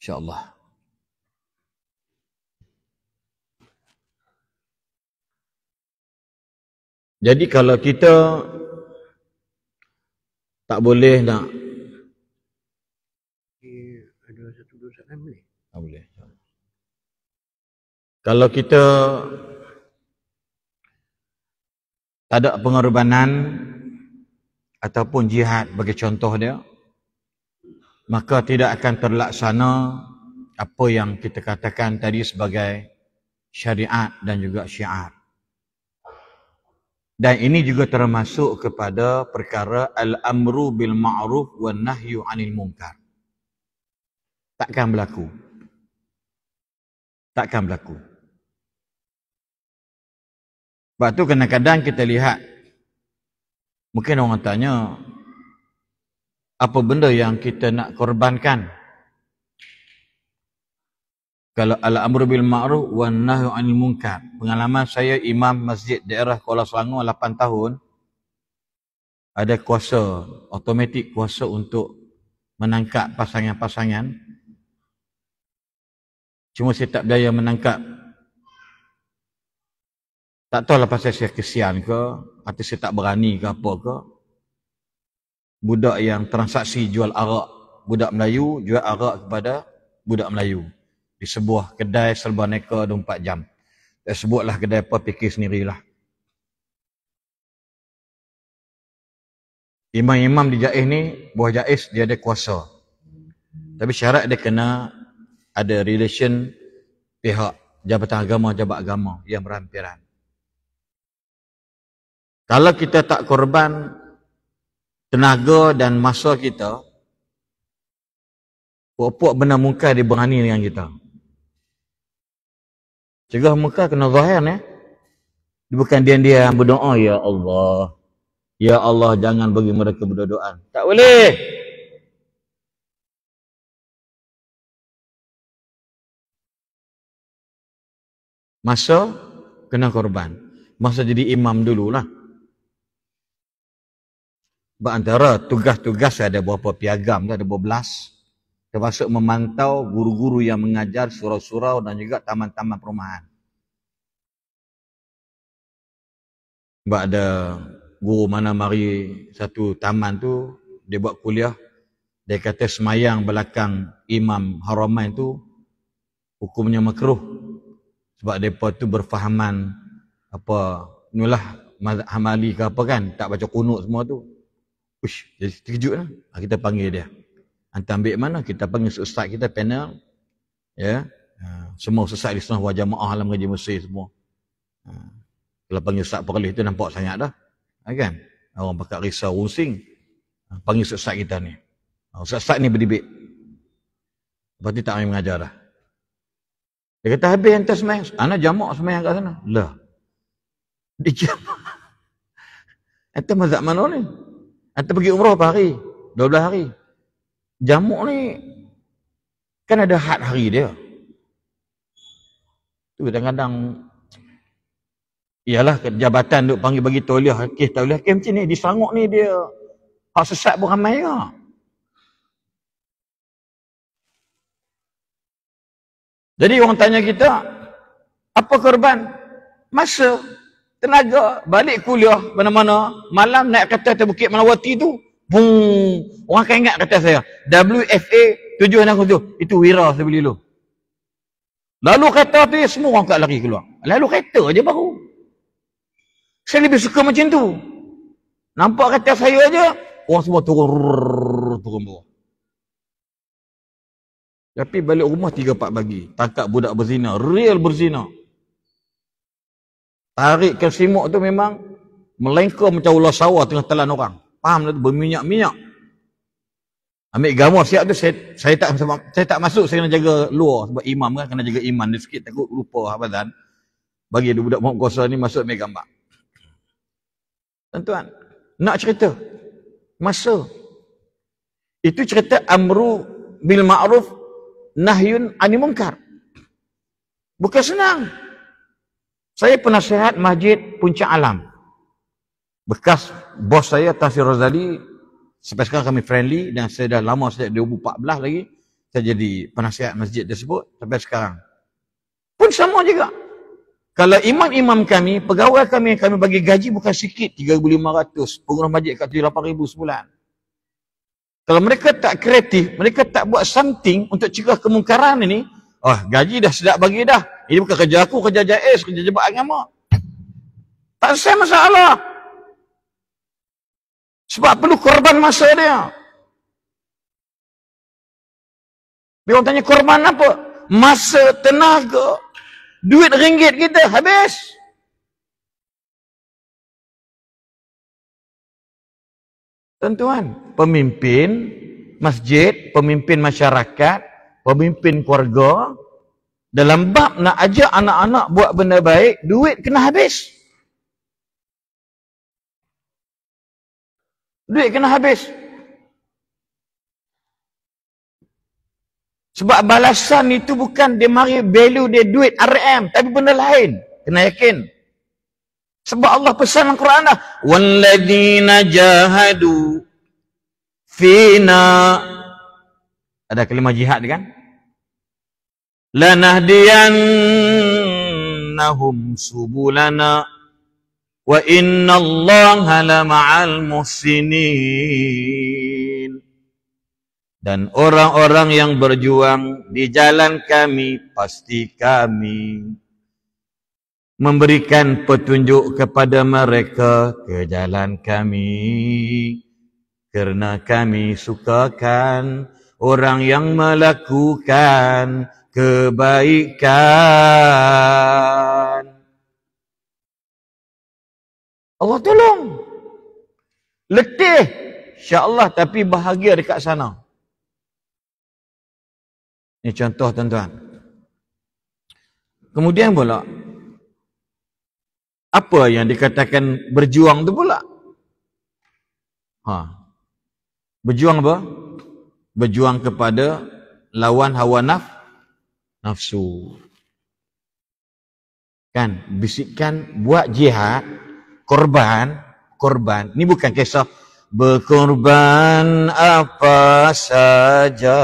InsyaAllah. Jadi kalau kita tak boleh nak ada satu dua soalan Tak boleh. Kalau kita tak ada pengorbanan ataupun jihad bagi contoh dia, maka tidak akan terlaksana apa yang kita katakan tadi sebagai syariat dan juga syiar. Dan ini juga termasuk kepada perkara al-amru bil ma'ruf wa nahyu anil munkar. Takkan berlaku. Takkan berlaku. Sebab tu kadang-kadang kita lihat mungkin orang tanya apa benda yang kita nak korbankan kalau al amru bil ma'ruf wa nahyu anil munkar pengalaman saya imam masjid daerah Kuala Selangor 8 tahun ada kuasa otomatik kuasa untuk menangkap pasangan-pasangan cuma saya tak berjaya menangkap tak tahu lah pasal saya kesian ke atau saya tak berani ke apa ke budak yang transaksi jual arak budak Melayu jual arak kepada budak Melayu di sebuah kedai serba neka 24 jam. Tak sebutlah kedai apa fikir sendirilah. Imam-imam di jais ni buah jais dia ada kuasa. Tapi syarat dia kena ada relation pihak jabatan agama jabat agama yang berhampiran. Kalau kita tak korban, tenaga dan masa kita puak-puak benda muka dia berani dengan kita cegah muka kena zahir ni ya. dia bukan diam-diam berdoa ya Allah ya Allah jangan bagi mereka berdoa tak boleh masa kena korban masa jadi imam dululah antara tugas-tugas saya ada beberapa piagam, ada beberapa belas. Termasuk memantau guru-guru yang mengajar surau-surau dan juga taman-taman perumahan. Sebab ada guru mana mari satu taman tu, dia buat kuliah. Dia kata semayang belakang imam haramain tu, hukumnya makruh. Sebab mereka tu berfahaman apa, nulah hamali ke apa kan, tak baca kunut semua tu. Ush, jadi terkejut lah. Ah, kita panggil dia. Hantar ambil mana? Kita panggil ustaz kita panel. Ya. Ah, semua ustaz di sunnah wajah ma'ah dalam kerja Mesir semua. Ah, kalau panggil ustaz perlis itu nampak sangat dah. Kan? Orang pakai risau rusing. Panggil ustaz kita ni. Ustaz-ustaz ni berdibik. Lepas tu tak boleh mengajar dah. Dia kata habis hantar semayang. Anak jamak semayang kat sana. Lah. Dia jamak. *laughs* Hantar mazhab mana ni? Atau pergi umrah berapa hari? 12 hari. Jamuk ni kan ada had hari dia. Tu kadang-kadang ialah jabatan duk panggil bagi tauliah, kes tauliah kes macam ni, disangok ni dia. Hak sesat pun ramai ke? Jadi orang tanya kita, apa korban? Masa tenaga balik kuliah mana-mana malam naik kereta ke bukit Malawati tu bung orang akan ingat kereta saya WFA 767 itu wira saya beli dulu lalu kereta tu semua orang kat lari keluar lalu kereta aja baru saya lebih suka macam tu nampak kereta saya aja orang semua turun turun bawah tapi balik rumah 3 4 pagi takat budak berzina real berzina Hari kesimuk tu memang melengkung macam ular sawah tengah telan orang. Faham tak? Berminyak-minyak. Ambil gamuh siap tu saya, saya tak saya tak masuk saya kena jaga luar sebab imam kan kena jaga iman dia sikit takut lupa hafazan. Bagi dia budak mak kuasa ni masuk ambil gambar. Tuan-tuan, nak cerita masa itu cerita amru bil ma'ruf nahyun anil munkar. Bukan senang. Saya penasihat masjid Puncak Alam. Bekas bos saya, Tafir Razali. Sampai sekarang kami friendly dan saya dah lama, sejak 2014 lagi. Saya jadi penasihat masjid tersebut sampai sekarang. Pun sama juga. Kalau imam-imam kami, pegawai kami yang kami bagi gaji bukan sikit, 3,500. Pengurus masjid kat 8,000 sebulan. Kalau mereka tak kreatif, mereka tak buat something untuk cegah kemungkaran ini, oh, gaji dah sedap bagi dah. Ini bukan kerja aku, kerja JAIS, kerja jebak agama. Tak selesai masalah. Sebab perlu korban masa dia. Dia orang tanya korban apa? Masa, tenaga, duit ringgit kita habis. Tuan-tuan, pemimpin masjid, pemimpin masyarakat, pemimpin keluarga, dalam bab nak ajak anak-anak buat benda baik, duit kena habis. Duit kena habis. Sebab balasan itu bukan dia mari value dia duit RM tapi benda lain. Kena yakin. Sebab Allah pesan dalam Quran dah, "Walladzina jahadu fina" Ada kelima jihad kan? lanahdiyannahum subulana wa inna allaha la ma'al muhsinin dan orang-orang yang berjuang di jalan kami pasti kami memberikan petunjuk kepada mereka ke jalan kami kerana kami sukakan orang yang melakukan kebaikan. Allah tolong. Letih. InsyaAllah tapi bahagia dekat sana. Ini contoh tuan-tuan. Kemudian pula. Apa yang dikatakan berjuang tu pula? Ha. Berjuang apa? Berjuang kepada lawan hawa nafsu nafsu. Kan bisikan buat jihad, korban, korban. ni bukan kisah berkorban apa saja.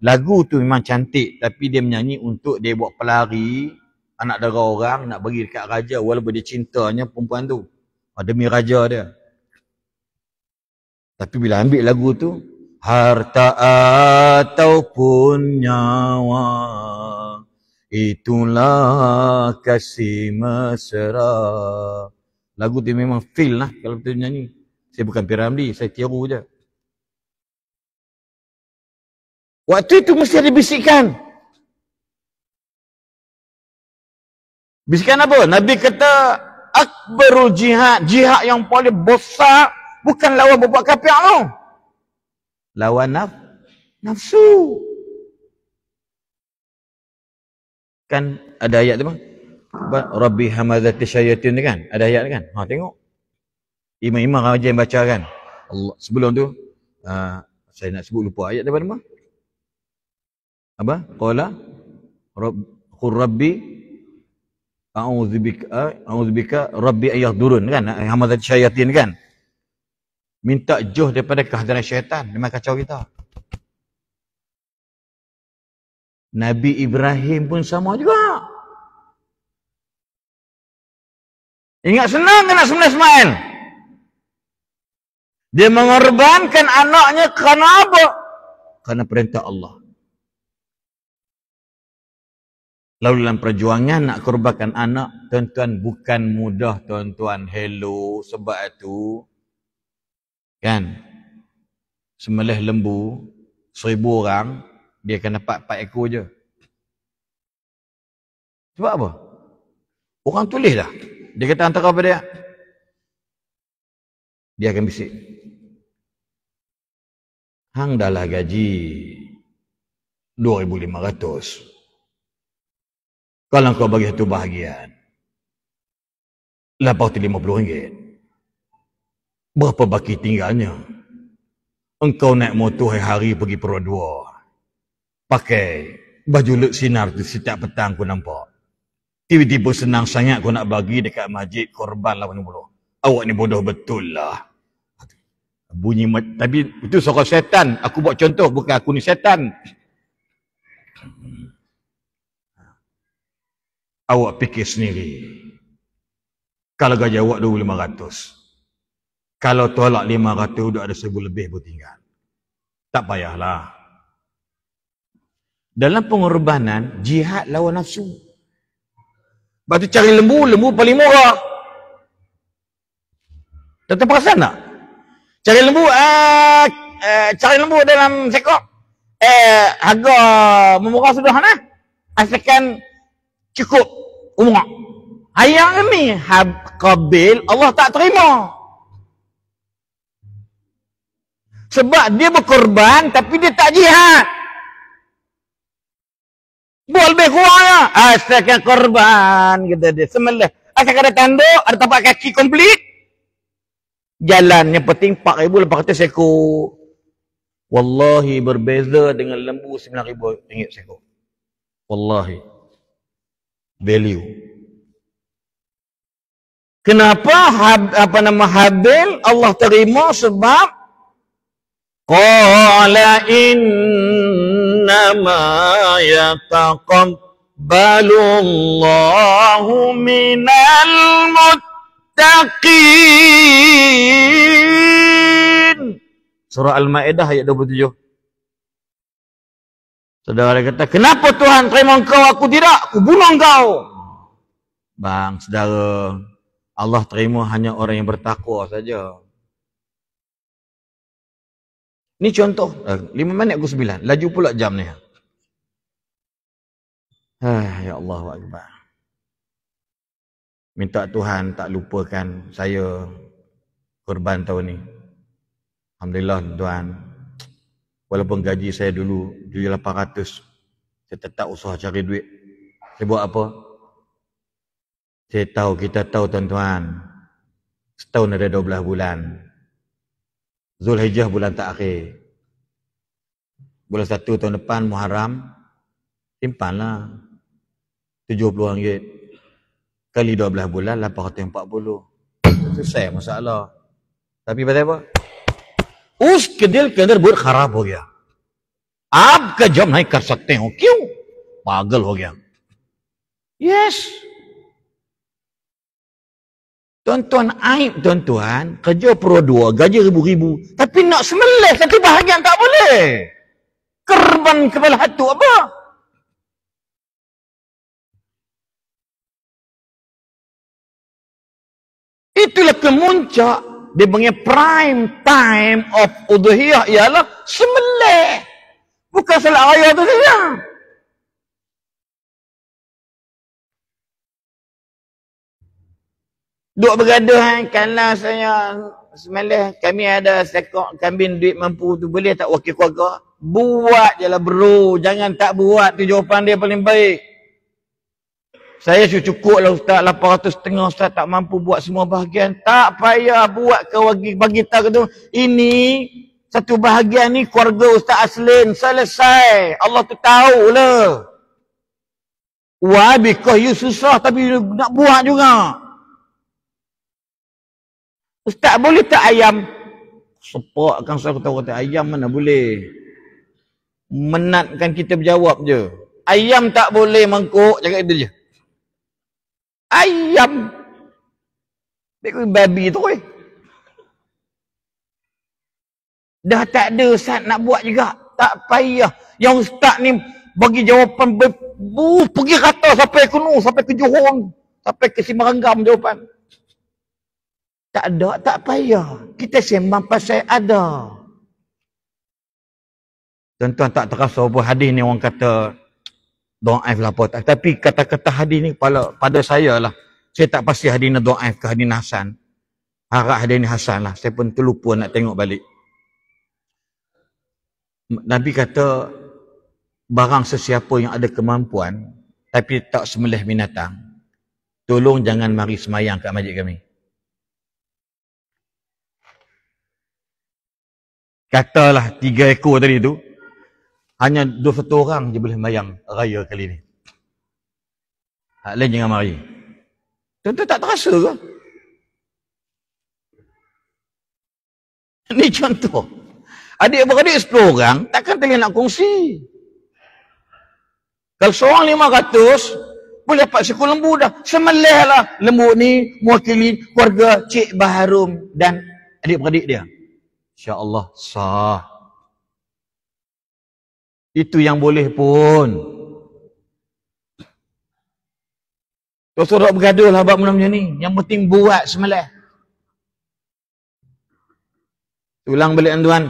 Lagu tu memang cantik tapi dia menyanyi untuk dia buat pelari anak dara orang nak bagi dekat raja walaupun dia cintanya perempuan tu. Ah, demi raja dia. Tapi bila ambil lagu tu, harta ataupun nyawa itulah kasih mesra lagu tu memang feel lah kalau kita nyanyi saya bukan Piramdi saya tiru je waktu itu mesti ada bisikan bisikan apa nabi kata akbarul jihad jihad yang paling besar bukan lawan bapak kafir Allah lawan naf nafsu. Kan ada ayat tu bang? Ha. Rabbi hamazati syayatin ni kan? Ada ayat kan? Ha tengok. Imam-imam raja yang baca kan. Allah sebelum tu uh, saya nak sebut lupa ayat daripada mana? Apa? Qala Rabb qur rabbi a'udzubika a'udzubika rabbi ayah kan hamazati syayatin kan? minta juh daripada kehadiran syaitan memang kacau kita Nabi Ibrahim pun sama juga ingat senang kena sembelih Ismail dia mengorbankan anaknya kerana apa? kerana perintah Allah Lalu dalam perjuangan nak korbankan anak, tuan-tuan bukan mudah tuan-tuan. Hello, sebab itu Kan? Semelih lembu, seribu orang, dia akan dapat empat ekor je. Sebab apa? Orang tulis dah. Dia kata antara apa dia? Dia akan bisik. Hang dalah gaji 2,500. Kalau kau bagi satu bahagian, 850 ringgit. Berapa baki tinggalnya? Engkau naik motor hari-hari pergi Perua Dua. Pakai baju lut sinar tu setiap petang aku nampak. Tiba-tiba senang sangat aku nak bagi dekat masjid korban 80. Awak ni bodoh betul lah. Bunyi, tapi itu seorang setan. Aku buat contoh, bukan aku ni setan. Awak fikir sendiri. Kalau gaji awak 2,500. Kalau tolak lima 500, tak ada 1000 lebih pun tinggal. Tak payahlah. Dalam pengorbanan, jihad lawan nafsu. Berarti cari lembu, lembu paling murah. Tentu perasan tak? Cari lembu, uh, uh, cari lembu dalam sekok. Eh, harga memurah sederhana. Asalkan cukup umrah. Ayah ni, kabil Allah tak terima. Sebab dia berkorban tapi dia tak jihad. Buat lebih kurang lah. Asalkan korban, kita. dia. Semelih. Asalkan ada tanduk, ada tapak kaki komplit. Jalan yang penting 4 ribu, lepas kata seko. Wallahi berbeza dengan lembu 9 ribu ringgit seko. Wallahi. Value. Kenapa apa nama Habil Allah terima sebab قال إنما يتقبل الله من المتقين Surah Al-Ma'idah ayat 27 Saudara kata, kenapa Tuhan terima kau, aku tidak, aku bunuh kau? Bang, saudara Allah terima hanya orang yang bertakwa saja. Ni contoh. lima minit aku 9. Laju pula jam ni. Uh, ya Allah. Akbar. Minta Tuhan tak lupakan saya korban tahun ni. Alhamdulillah Tuhan. Walaupun gaji saya dulu 2,800. Saya tetap usah cari duit. Saya buat apa? Saya tahu, kita tahu tuan-tuan. Setahun ada 12 bulan. Zulhijjah bulan tak terakhir. Bulan satu tahun depan Muharram. Simpanlah. 70 ringgit. Kali 12 bulan, 840. Itu saya masalah. Tapi pada apa? Us kedil kedil buat kharab ho gaya. Aap ka job nahi kar sakte ho. Kiyo? Pagal ho gaya. Yes. Yes. Tuan-tuan, aib tuan-tuan, kerja pro dua, gaji ribu-ribu. Tapi nak semelih, nanti bahagian tak boleh. Kerban kepala hatu apa? Itulah kemuncak. Dia panggil prime time of udhiyah ialah semelih. Bukan selak raya tu sejak. Duk bergaduh eh? kan, kalau saya semalam kami ada sekok kambing duit mampu tu boleh tak wakil keluarga? Buat je lah bro, jangan tak buat tu jawapan dia paling baik. Saya sudah cukup lah ustaz, 800 setengah ustaz tak mampu buat semua bahagian. Tak payah buat ke bagi, bagi tak ke tu. Ini satu bahagian ni keluarga ustaz Aslin selesai. Allah tu tahu lah. Wah, because you susah tapi nak buat juga. Ustaz boleh tak ayam? Sepak kan saya kata kata ayam mana boleh. Menatkan kita berjawab je. Ayam tak boleh mangkuk cakap itu je. Ayam. Bikin babi tu eh. Dah tak ada Ustaz nak buat juga. Tak payah. Yang Ustaz ni bagi jawapan ber... Bu, pergi kata sampai ke Nur, sampai ke Johor. Sampai ke Simaranggam jawapan. Tak ada, tak payah. Kita sembang pasal ada. Tuan-tuan tak terasa apa hadis ni orang kata do'aif lah apa tak. Tapi kata-kata hadis ni pada, pada saya lah. Saya tak pasti hadis ni do'aif ke hadis ni Hasan. Harap hadis ni Hasan lah. Saya pun terlupa nak tengok balik. Nabi kata barang sesiapa yang ada kemampuan tapi tak semelih binatang tolong jangan mari semayang kat majlis kami. Katalah tiga ekor tadi tu Hanya dua satu orang je boleh mayang raya kali ni Hak lain jangan mari Tentu tak terasa ke? Ni contoh Adik-beradik sepuluh orang Takkan tak nak kongsi Kalau seorang lima ratus Boleh dapat seekor lembu dah Semelih lah lembu ni Mewakili keluarga Cik Baharum Dan adik-beradik dia InsyaAllah sah. Itu yang boleh pun. Tak suruh bergaduh lah buat benda macam ni. Yang penting buat semalam. Tulang balik tuan.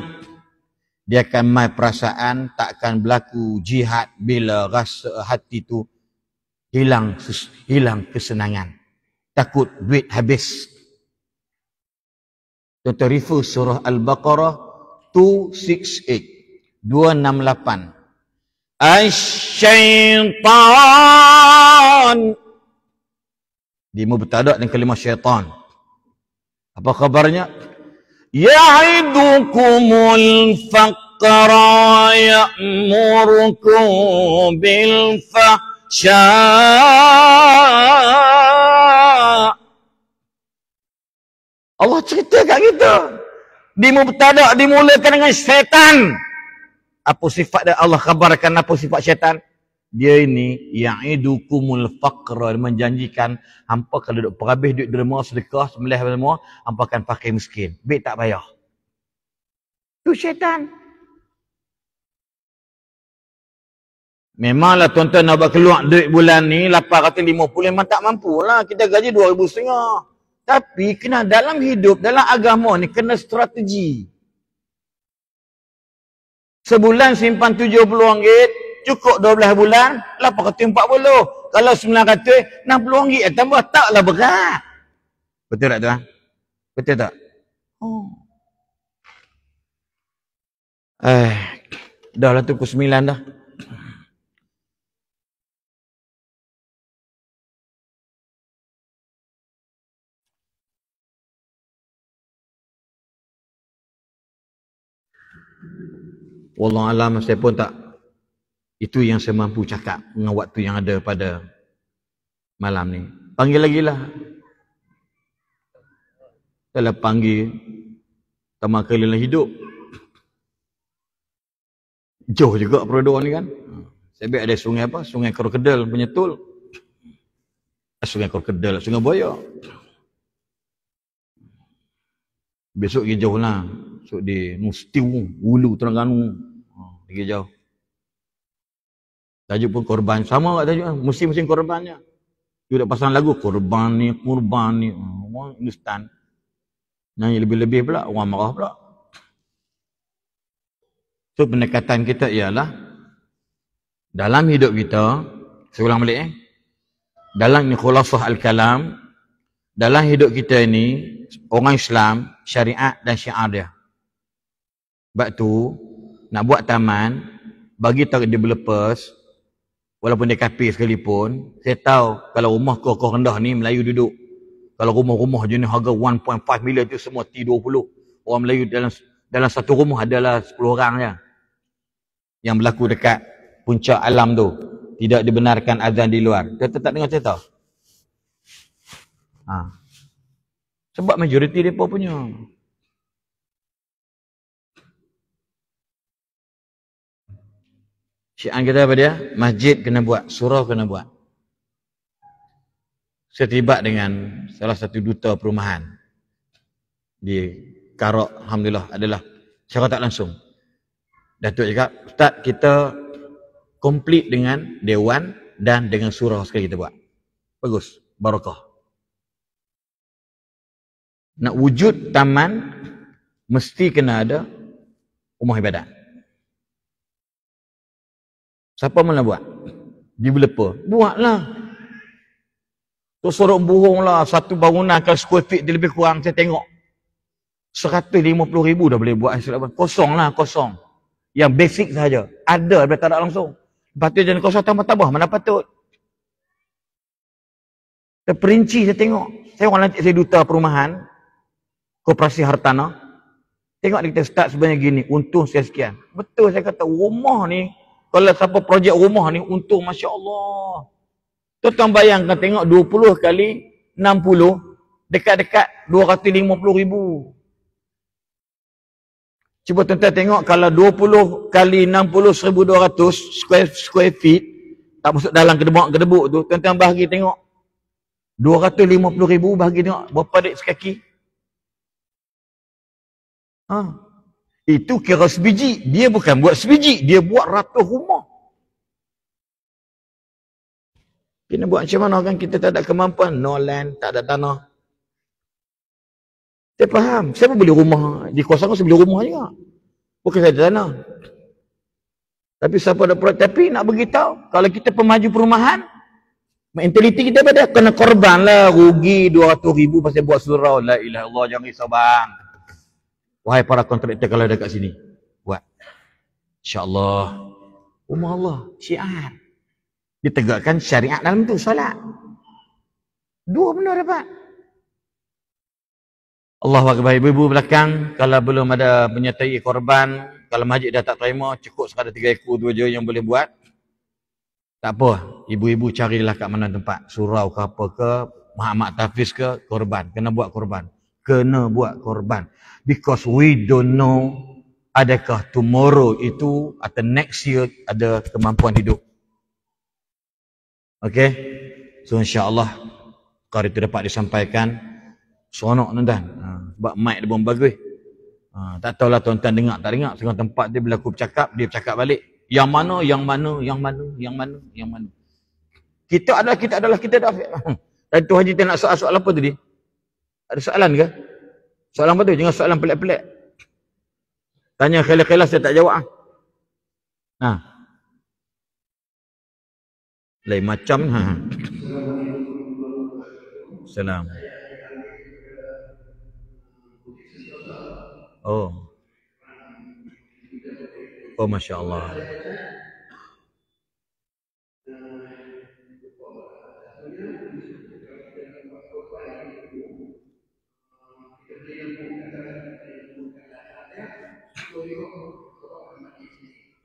Dia akan mai perasaan takkan berlaku jihad bila rasa hati tu hilang hilang kesenangan. Takut duit habis. Dr. refer surah Al-Baqarah 268 268 Asyaitan Lima bertadak dengan kelima syaitan Apa khabarnya? Ya'idukumul faqra ya'murukum bil fahsyat Allah cerita kat kita. Dimubtadak dimulakan dengan syaitan. Apa sifat dia Allah khabarkan apa sifat syaitan? Dia ini ya'idukumul faqra menjanjikan hangpa kalau duk perhabis duit derma sedekah sembelih semua hangpa akan pakai miskin. Baik tak payah. Tu syaitan. Memanglah tuan-tuan nak buat keluar duit bulan ni 850 memang tak mampu lah. Kita gaji 2,500. Tapi kena dalam hidup, dalam agama ni kena strategi. Sebulan simpan tujuh RM70, cukup dua 12 bulan, 840. Kalau sembilan RM900, RM60 eh, tambah. Taklah berat. Betul tak tuan? Betul tak? Oh. Eh, dah lah tu pukul 9 dah. Wallah alam saya pun tak itu yang saya mampu cakap dengan waktu yang ada pada malam ni. Panggil lagi lah. Kalau panggil, sama kali lah hidup. Jauh juga peradu ni kan. Saya ada sungai apa? Sungai Krokodil punya tol. Eh, sungai Krokodil, sungai boyo Besok pergi jauh lah. So di Musti Ulu Terengganu. Ha, pergi jauh. Tajuk pun korban. Sama kat tajuk. Ah. Musim-musim korbannya. Dia dah pasang lagu. Korban ni, korban ni. Ha, orang Hindustan. Nanya lebih-lebih pula. Orang marah pula. So pendekatan kita ialah. Dalam hidup kita. Saya ulang balik eh. Dalam ni khulafah al-kalam. Dalam hidup kita ini. Orang Islam. Syariat dan syiar dia. Sebab tu, nak buat taman, bagi tak dia berlepas, walaupun dia kapi sekalipun, saya tahu kalau rumah kau kau rendah ni, Melayu duduk. Kalau rumah-rumah jenis harga 1.5 million tu semua T20. Orang Melayu dalam dalam satu rumah adalah 10 orang je. Yang berlaku dekat puncak alam tu. Tidak dibenarkan azan di luar. Kata tak dengar cerita? Ha. Sebab majoriti mereka punya. Syiah kita apa dia? Masjid kena buat, surau kena buat. Saya dengan salah satu duta perumahan di Karok, Alhamdulillah adalah secara tak langsung. Datuk cakap, Ustaz kita komplit dengan Dewan dan dengan surau sekali kita buat. Bagus. Barakah. Nak wujud taman, mesti kena ada rumah ibadat. Siapa mana buat? Di belepa. Buatlah. Tu sorok burung lah. Satu bangunan kan square feet dia lebih kurang. Saya tengok. 150 ribu dah boleh buat. Kosong lah. Kosong. Yang basic saja. Ada tapi tak ada langsung. Lepas jangan kosong tambah-tambah. Mana patut? Terperinci saya tengok. Saya orang lantik saya duta perumahan. Koperasi hartanah. Tengok dia kita start sebenarnya gini. Untung sekian-sekian. Betul saya kata rumah ni kalau siapa projek rumah ni untung Masya Allah. Tuan-tuan bayangkan tengok 20 kali 60 dekat-dekat 250 ribu. Cuba tuan-tuan tengok kalau 20 kali 60 1200 square, square feet tak masuk dalam kedebuk-kedebuk tu tuan-tuan bahagi tengok 250 ribu bahagi tengok berapa dek sekaki. Haa. Itu kira sebiji. Dia bukan buat sebiji. Dia buat ratus rumah. Kena buat macam mana kan? Kita tak ada kemampuan. No land, tak ada tanah. Saya faham. Siapa beli rumah? Di kuasa kau, saya beli rumah juga. Bukan saya ada tanah. Tapi siapa ada perut? Tapi nak beritahu, kalau kita pemaju perumahan, mentaliti kita berada kena korban lah. Rugi 200 ribu pasal buat surau. La ilah Allah, jangan risau bang. Wahai para kontraktor kalau ada kat sini. Buat. InsyaAllah. Umar Allah. Syiar. Ditegakkan syariat dalam tu. salat Dua benda dapat. Allah wakibah ibu-ibu belakang. Kalau belum ada menyertai korban. Kalau majid dah tak terima. Cukup sekadar tiga ekor dua je yang boleh buat. Tak apa. Ibu-ibu carilah kat mana tempat. Surau ke apa ke. Mahamad Tafiz ke. korban. Kena buat korban. Kena buat korban because we don't know adakah tomorrow itu atau next year ada kemampuan hidup. Okay? So insyaAllah kalau itu dapat disampaikan seronok tuan-tuan. Ha, sebab mic dia pun bagus. Ha, tak tahulah tuan-tuan dengar tak dengar. Sekarang tempat dia bila aku bercakap, dia bercakap balik. Yang mana, yang mana, yang mana, yang mana, yang mana. Kita adalah, kita adalah, kita dah. Hmm. Dan tu Haji tak nak soal-soal apa tadi? Ada soalan ke? Soalan apa tu? Jangan soalan pelik-pelik. Tanya kelas-kelas saya tak jawab ah. Ha. Lain macam ha. Salam. Oh. Oh masya-Allah.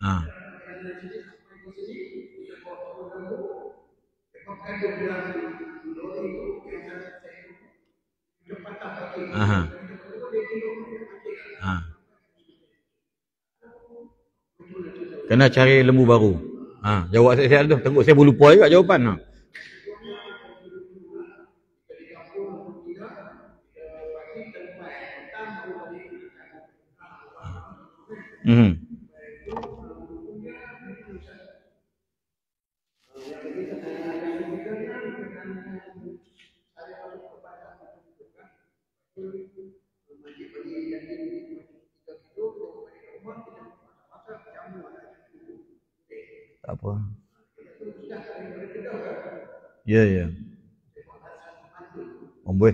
Ha. Aha. Kena cari lembu baru. Ha, jawab saya tu. Tengok saya bulu poi juga jawapan. Ha. Mm-hmm. apa ya ya ombe ya.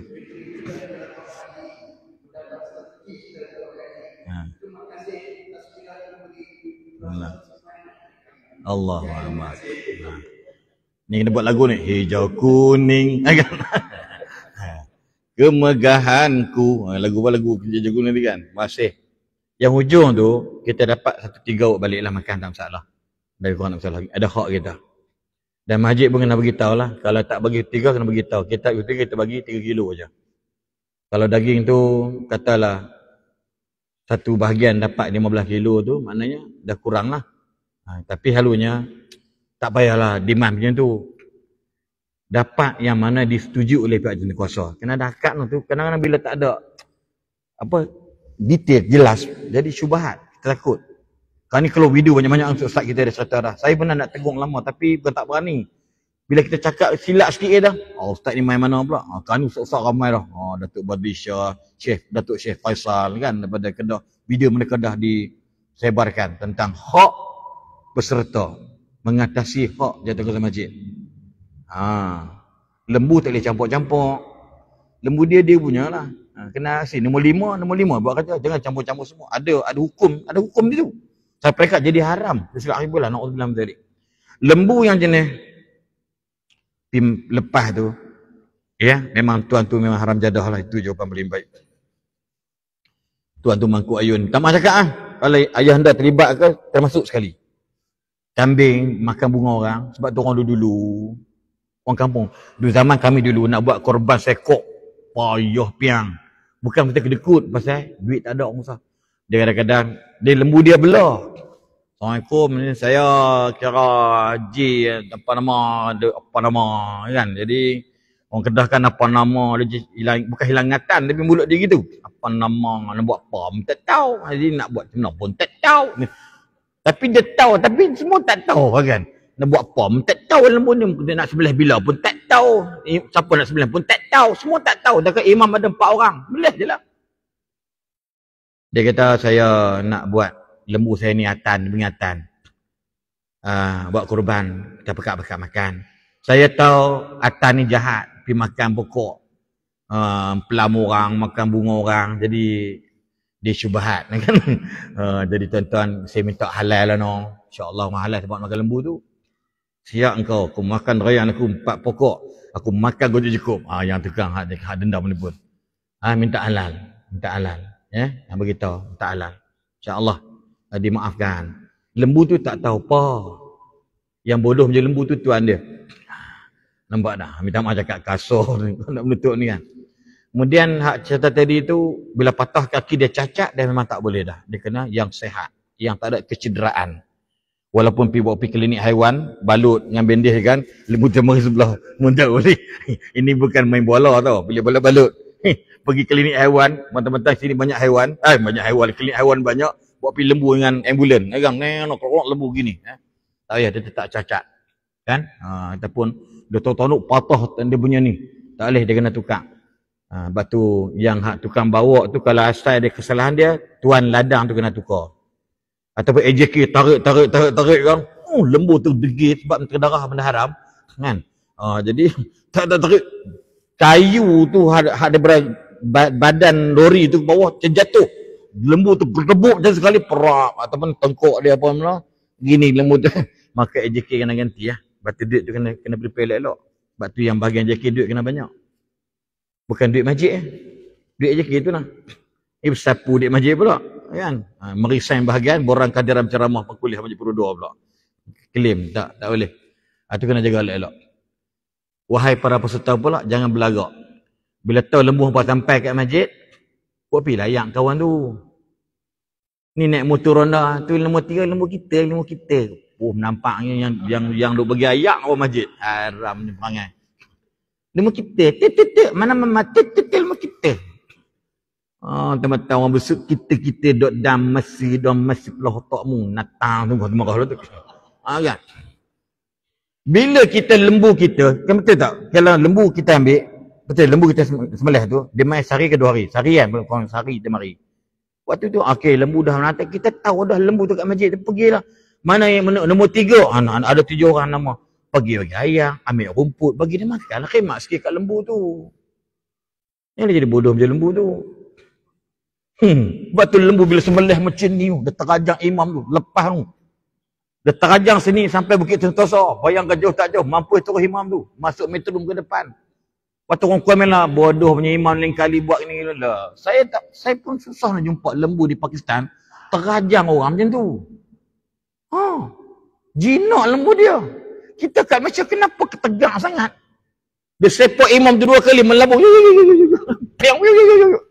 Allah Muhammad. Ni kena buat lagu ni hijau kuning. *laughs* Kan? Ha. Kemegahanku ha, lagu apa lagu hijau kuning ni kan? Masih. Yang hujung tu kita dapat satu tiga balik baliklah makan tak masalah dari Quran Masalah lagi. Ada hak kita. Dan masjid pun kena beritahu lah. Kalau tak bagi tiga, kena beritahu. Kita tiga, kita bagi tiga kilo aja. Kalau daging tu, katalah satu bahagian dapat lima belas kilo tu, maknanya dah kurang lah. Ha, tapi halunya, tak payahlah demand macam tu. Dapat yang mana disetuju oleh pihak jenis kuasa. Kena ada akad tu. Kadang-kadang bila tak ada apa detail jelas, jadi syubahat. Kita takut. Kan kalau video banyak-banyak untuk ustaz kita dah cerita dah. Saya pernah nak tegung lama tapi bukan tak berani. Bila kita cakap silap sikit dah. Oh, ustaz ni main mana pula? Ah, kan ustaz-ustaz ramai dah. Ah, oh, Datuk Badisha, chef Datuk Chef Faisal kan daripada Kedah. Video mereka dah disebarkan tentang hak peserta mengatasi hak jatuh kuasa masjid. Ha. Lembu tak boleh campur-campur. Lembu dia, dia punya lah. Ha. Kena asin. Nombor lima, nombor lima. Buat kata, jangan campur-campur semua. Ada ada hukum, ada hukum dia tu. Sampai kat jadi haram. Dia cakap, ayolah, na'udzubillah mazharik. Lembu yang jenis pim, lepas tu, ya, memang tuan tu memang haram jadah lah. Itu jawapan paling baik. Tuan tu mangkuk ayun. Tak mahu cakap lah. Kalau ayah anda terlibat ke, termasuk sekali. Kambing, makan bunga orang. Sebab tu orang dulu-dulu. Orang kampung. Dulu zaman kami dulu nak buat korban sekok. Payuh piang. Bukan kita kedekut pasal duit tak ada orang usah dia kadang-kadang dia lembu dia belah Assalamualaikum ni saya kira J apa nama apa nama kan jadi orang kedah apa nama dia hilang bukan hilang ingatan tapi mulut dia gitu apa nama nak buat apa pun tak tahu jadi nak buat mana pun tak tahu tapi dia tahu tapi semua tak tahu kan nak buat apa pun tak tahu lembu ni dia nak sebelah bila pun tak tahu siapa nak sebelah pun tak tahu semua tak tahu dekat imam ada empat orang boleh jelah. Dia kata saya nak buat lembu saya niatan, niatan Uh, ah, buat korban, kita pekat-pekat makan. Saya tahu atan ni jahat, pergi makan pokok. Uh, pelam orang, makan bunga orang. Jadi, dia syubahat. *laughs* Kan? Uh, jadi tuan-tuan, saya minta halal lah no. InsyaAllah mahalal sebab makan lembu tu. Siap engkau, aku makan rayang aku empat pokok. Aku makan gojek cukup. Ah, yang tegang, hak, hak dendam ni pun. Ah, minta halal. Minta halal. Ya, yang beritahu tak halal. InsyaAllah uh, dimaafkan. Lembu tu tak tahu apa. Yang bodoh macam lembu tu tuan dia. Ha, nampak dah. Minta maaf cakap kasur ni. *laughs* nak menutup ni kan. Kemudian hak cerita tadi tu, bila patah kaki dia cacat, dia memang tak boleh dah. Dia kena yang sehat. Yang tak ada kecederaan. Walaupun pergi bawa pergi klinik haiwan, balut dengan bendih kan, lembut temeri sebelah. *laughs* Mereka boleh. *laughs* Ini bukan main bola tau. Bila bola balut pergi klinik haiwan, mentang-mentang sini banyak haiwan, eh banyak haiwan, klinik haiwan banyak, buat pergi lembu dengan ambulan, orang ni nak keluar lembu gini, eh. tak payah dia tetap cacat, kan, ha, ataupun doktor tonuk patah dia punya ni, tak boleh dia kena tukar, ha, batu yang hak tukang bawa tu kalau asal ada kesalahan dia, tuan ladang tu kena tukar, ataupun AJK tarik, tarik, tarik, tarik kan, oh, lembu tu degil sebab terdarah benda haram, kan, ha, jadi *laughs* tak ada tarik, kayu tu ada, ada berat badan lori tu ke bawah terjatuh. Lembu tu berdebuk dan sekali perap ataupun tengkok dia apa mula. Gini lembu tu. *laughs* Maka AJK kena ganti ya. Batu tu duit tu kena, kena prepare elok-elok. Sebab yang bahagian AJK duit kena banyak. Bukan duit majik ya. Duit AJK tu lah. Ini eh, sapu duit majik pula. Kan? Ha, merisain bahagian borang kadiran ceramah pengkulih majik dua pula. Klaim tak, tak boleh. Itu ha, kena jaga elok-elok. Wahai para peserta pula, jangan berlagak. Bila tahu lembu hampa sampai kat masjid, buat pergi layak kawan tu. Ni naik motor ronda, tu lembu tiga, lembu kita, lembu kita. Oh, nampak yang yang yang, yang duk bagi ayak orang masjid. Haram ni perangai. Lembu kita, tetetet, mana mana, tetetet lembu kita. Ah, oh, teman-teman orang besar, kita-kita duk dalam masjid, dalam masjid pelah otakmu. natang tu, kau marah lah tu. Ah, kan? Bila kita lembu kita, kan betul tak? Kalau lembu kita ambil, Betul lembu kita sembelih tu, dia main sehari ke dua hari. Sehari kan, kalau korang sehari dia mari. Waktu tu, okey lembu dah menatang, kita tahu dah lembu tu kat masjid, dia pergilah. Mana yang men- nombor tiga, anak ah, -anak ada tujuh orang nama. Pergi bagi ayam, ambil rumput, bagi dia makan lah khidmat sikit kat lembu tu. Ni dia jadi bodoh macam lembu tu. Hmm, batu lembu bila sembelih macam ni, oh, dia terajang imam tu, lepas tu. Dia terajang sini sampai Bukit Tentosa. Bayangkan jauh tak jauh. Mampu turun imam tu. Masuk metrum ke depan. Lepas tu orang kuat lah, bodoh punya imam lain kali buat ni. Lah. Saya tak, saya pun susah nak jumpa lembu di Pakistan. Terajang orang macam tu. Ha. Oh, jinak lembu dia. Kita kat Malaysia kenapa ketegang sangat? Dia sepak imam tu dua kali melabuh. Piang.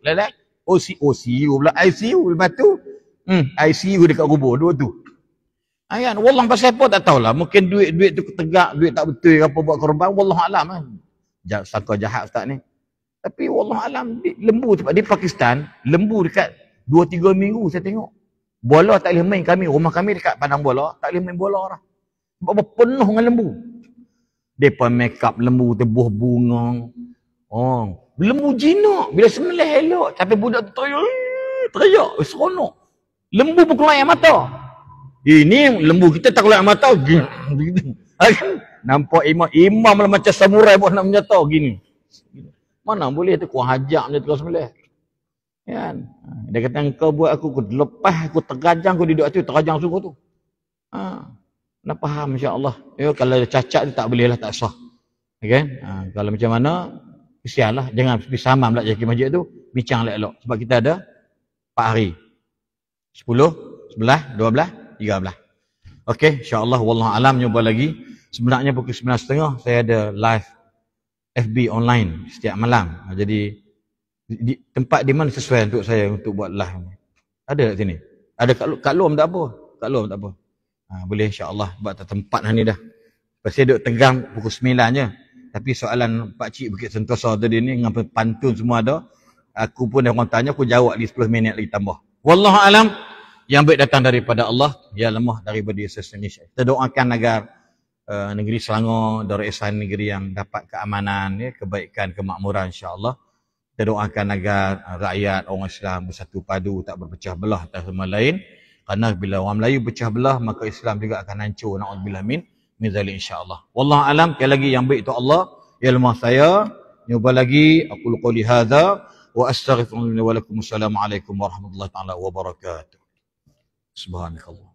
Lelak. OCU OCU pula ICU e lepas tu hmm ICU e dekat kubur dua tu ayat wallah pasal apa tak tahulah mungkin duit-duit tu ketegak duit tak betul apa buat korban wallah alam kan eh sangka jahat ustaz ni. Tapi Allah alam lembu sebab dia Pakistan, lembu dekat 2 3 minggu saya tengok. Bola tak boleh main kami, rumah kami dekat padang bola, tak boleh main bola lah. Sebab penuh dengan lembu. Depa make up lembu tebuh bunga. Oh, lembu jinak bila semula elok tapi budak tu teriak, teriak seronok. Lembu pun keluar air mata. Ini lembu kita tak keluar air mata. Nampak imam, imam lah macam samurai buat nak menyata gini. Mana boleh tu kuah hajak dia terus boleh. Kan? Dia kata engkau buat aku, aku lepas, aku terajang, aku duduk tu, terajang suku tu. Ha. Nak faham insyaAllah. Ya, kalau cacat tu tak boleh lah, tak sah. Okay, Ha. kalau macam mana, kesian lah. Jangan pergi sama pula jaki majik tu, bincang elok-elok. Sebab kita ada 4 hari. 10, 11, 12, 13. Okey, insyaAllah, Wallahualam, nyoba lagi. Sebenarnya pukul 9.30 saya ada live FB online setiap malam. Ha, jadi di, tempat di mana sesuai untuk saya untuk buat live. Ada kat sini? Ada kat, kat Lom tak apa? Kat Lom tak apa? Ha, boleh Insya Allah buat tempat lah ni dah. Sebab saya duduk tegang pukul 9 je. Tapi soalan Pak Cik Bukit Sentosa tadi ni dengan pantun semua ada. Aku pun dah orang tanya, aku jawab di 10 minit lagi tambah. Wallahu alam yang baik datang daripada Allah, yang lemah daripada Yesus Kita doakan agar uh, negeri Selangor, Darul Ihsan negeri yang dapat keamanan, ya, kebaikan, kemakmuran insyaAllah. Kita doakan agar rakyat orang Islam bersatu padu, tak berpecah belah atas sama lain. Kerana bila orang Melayu pecah belah, maka Islam juga akan hancur. Na'udzubillah min. Min zalim insyaAllah. Wallah alam, sekali lagi yang baik itu Allah. Ya lemah saya. Nyoba lagi. Aku lukuli hadha. Wa astaghfirullahaladzim. Wa lakum. Assalamualaikum warahmatullahi wabarakatuh. Subhanakallah.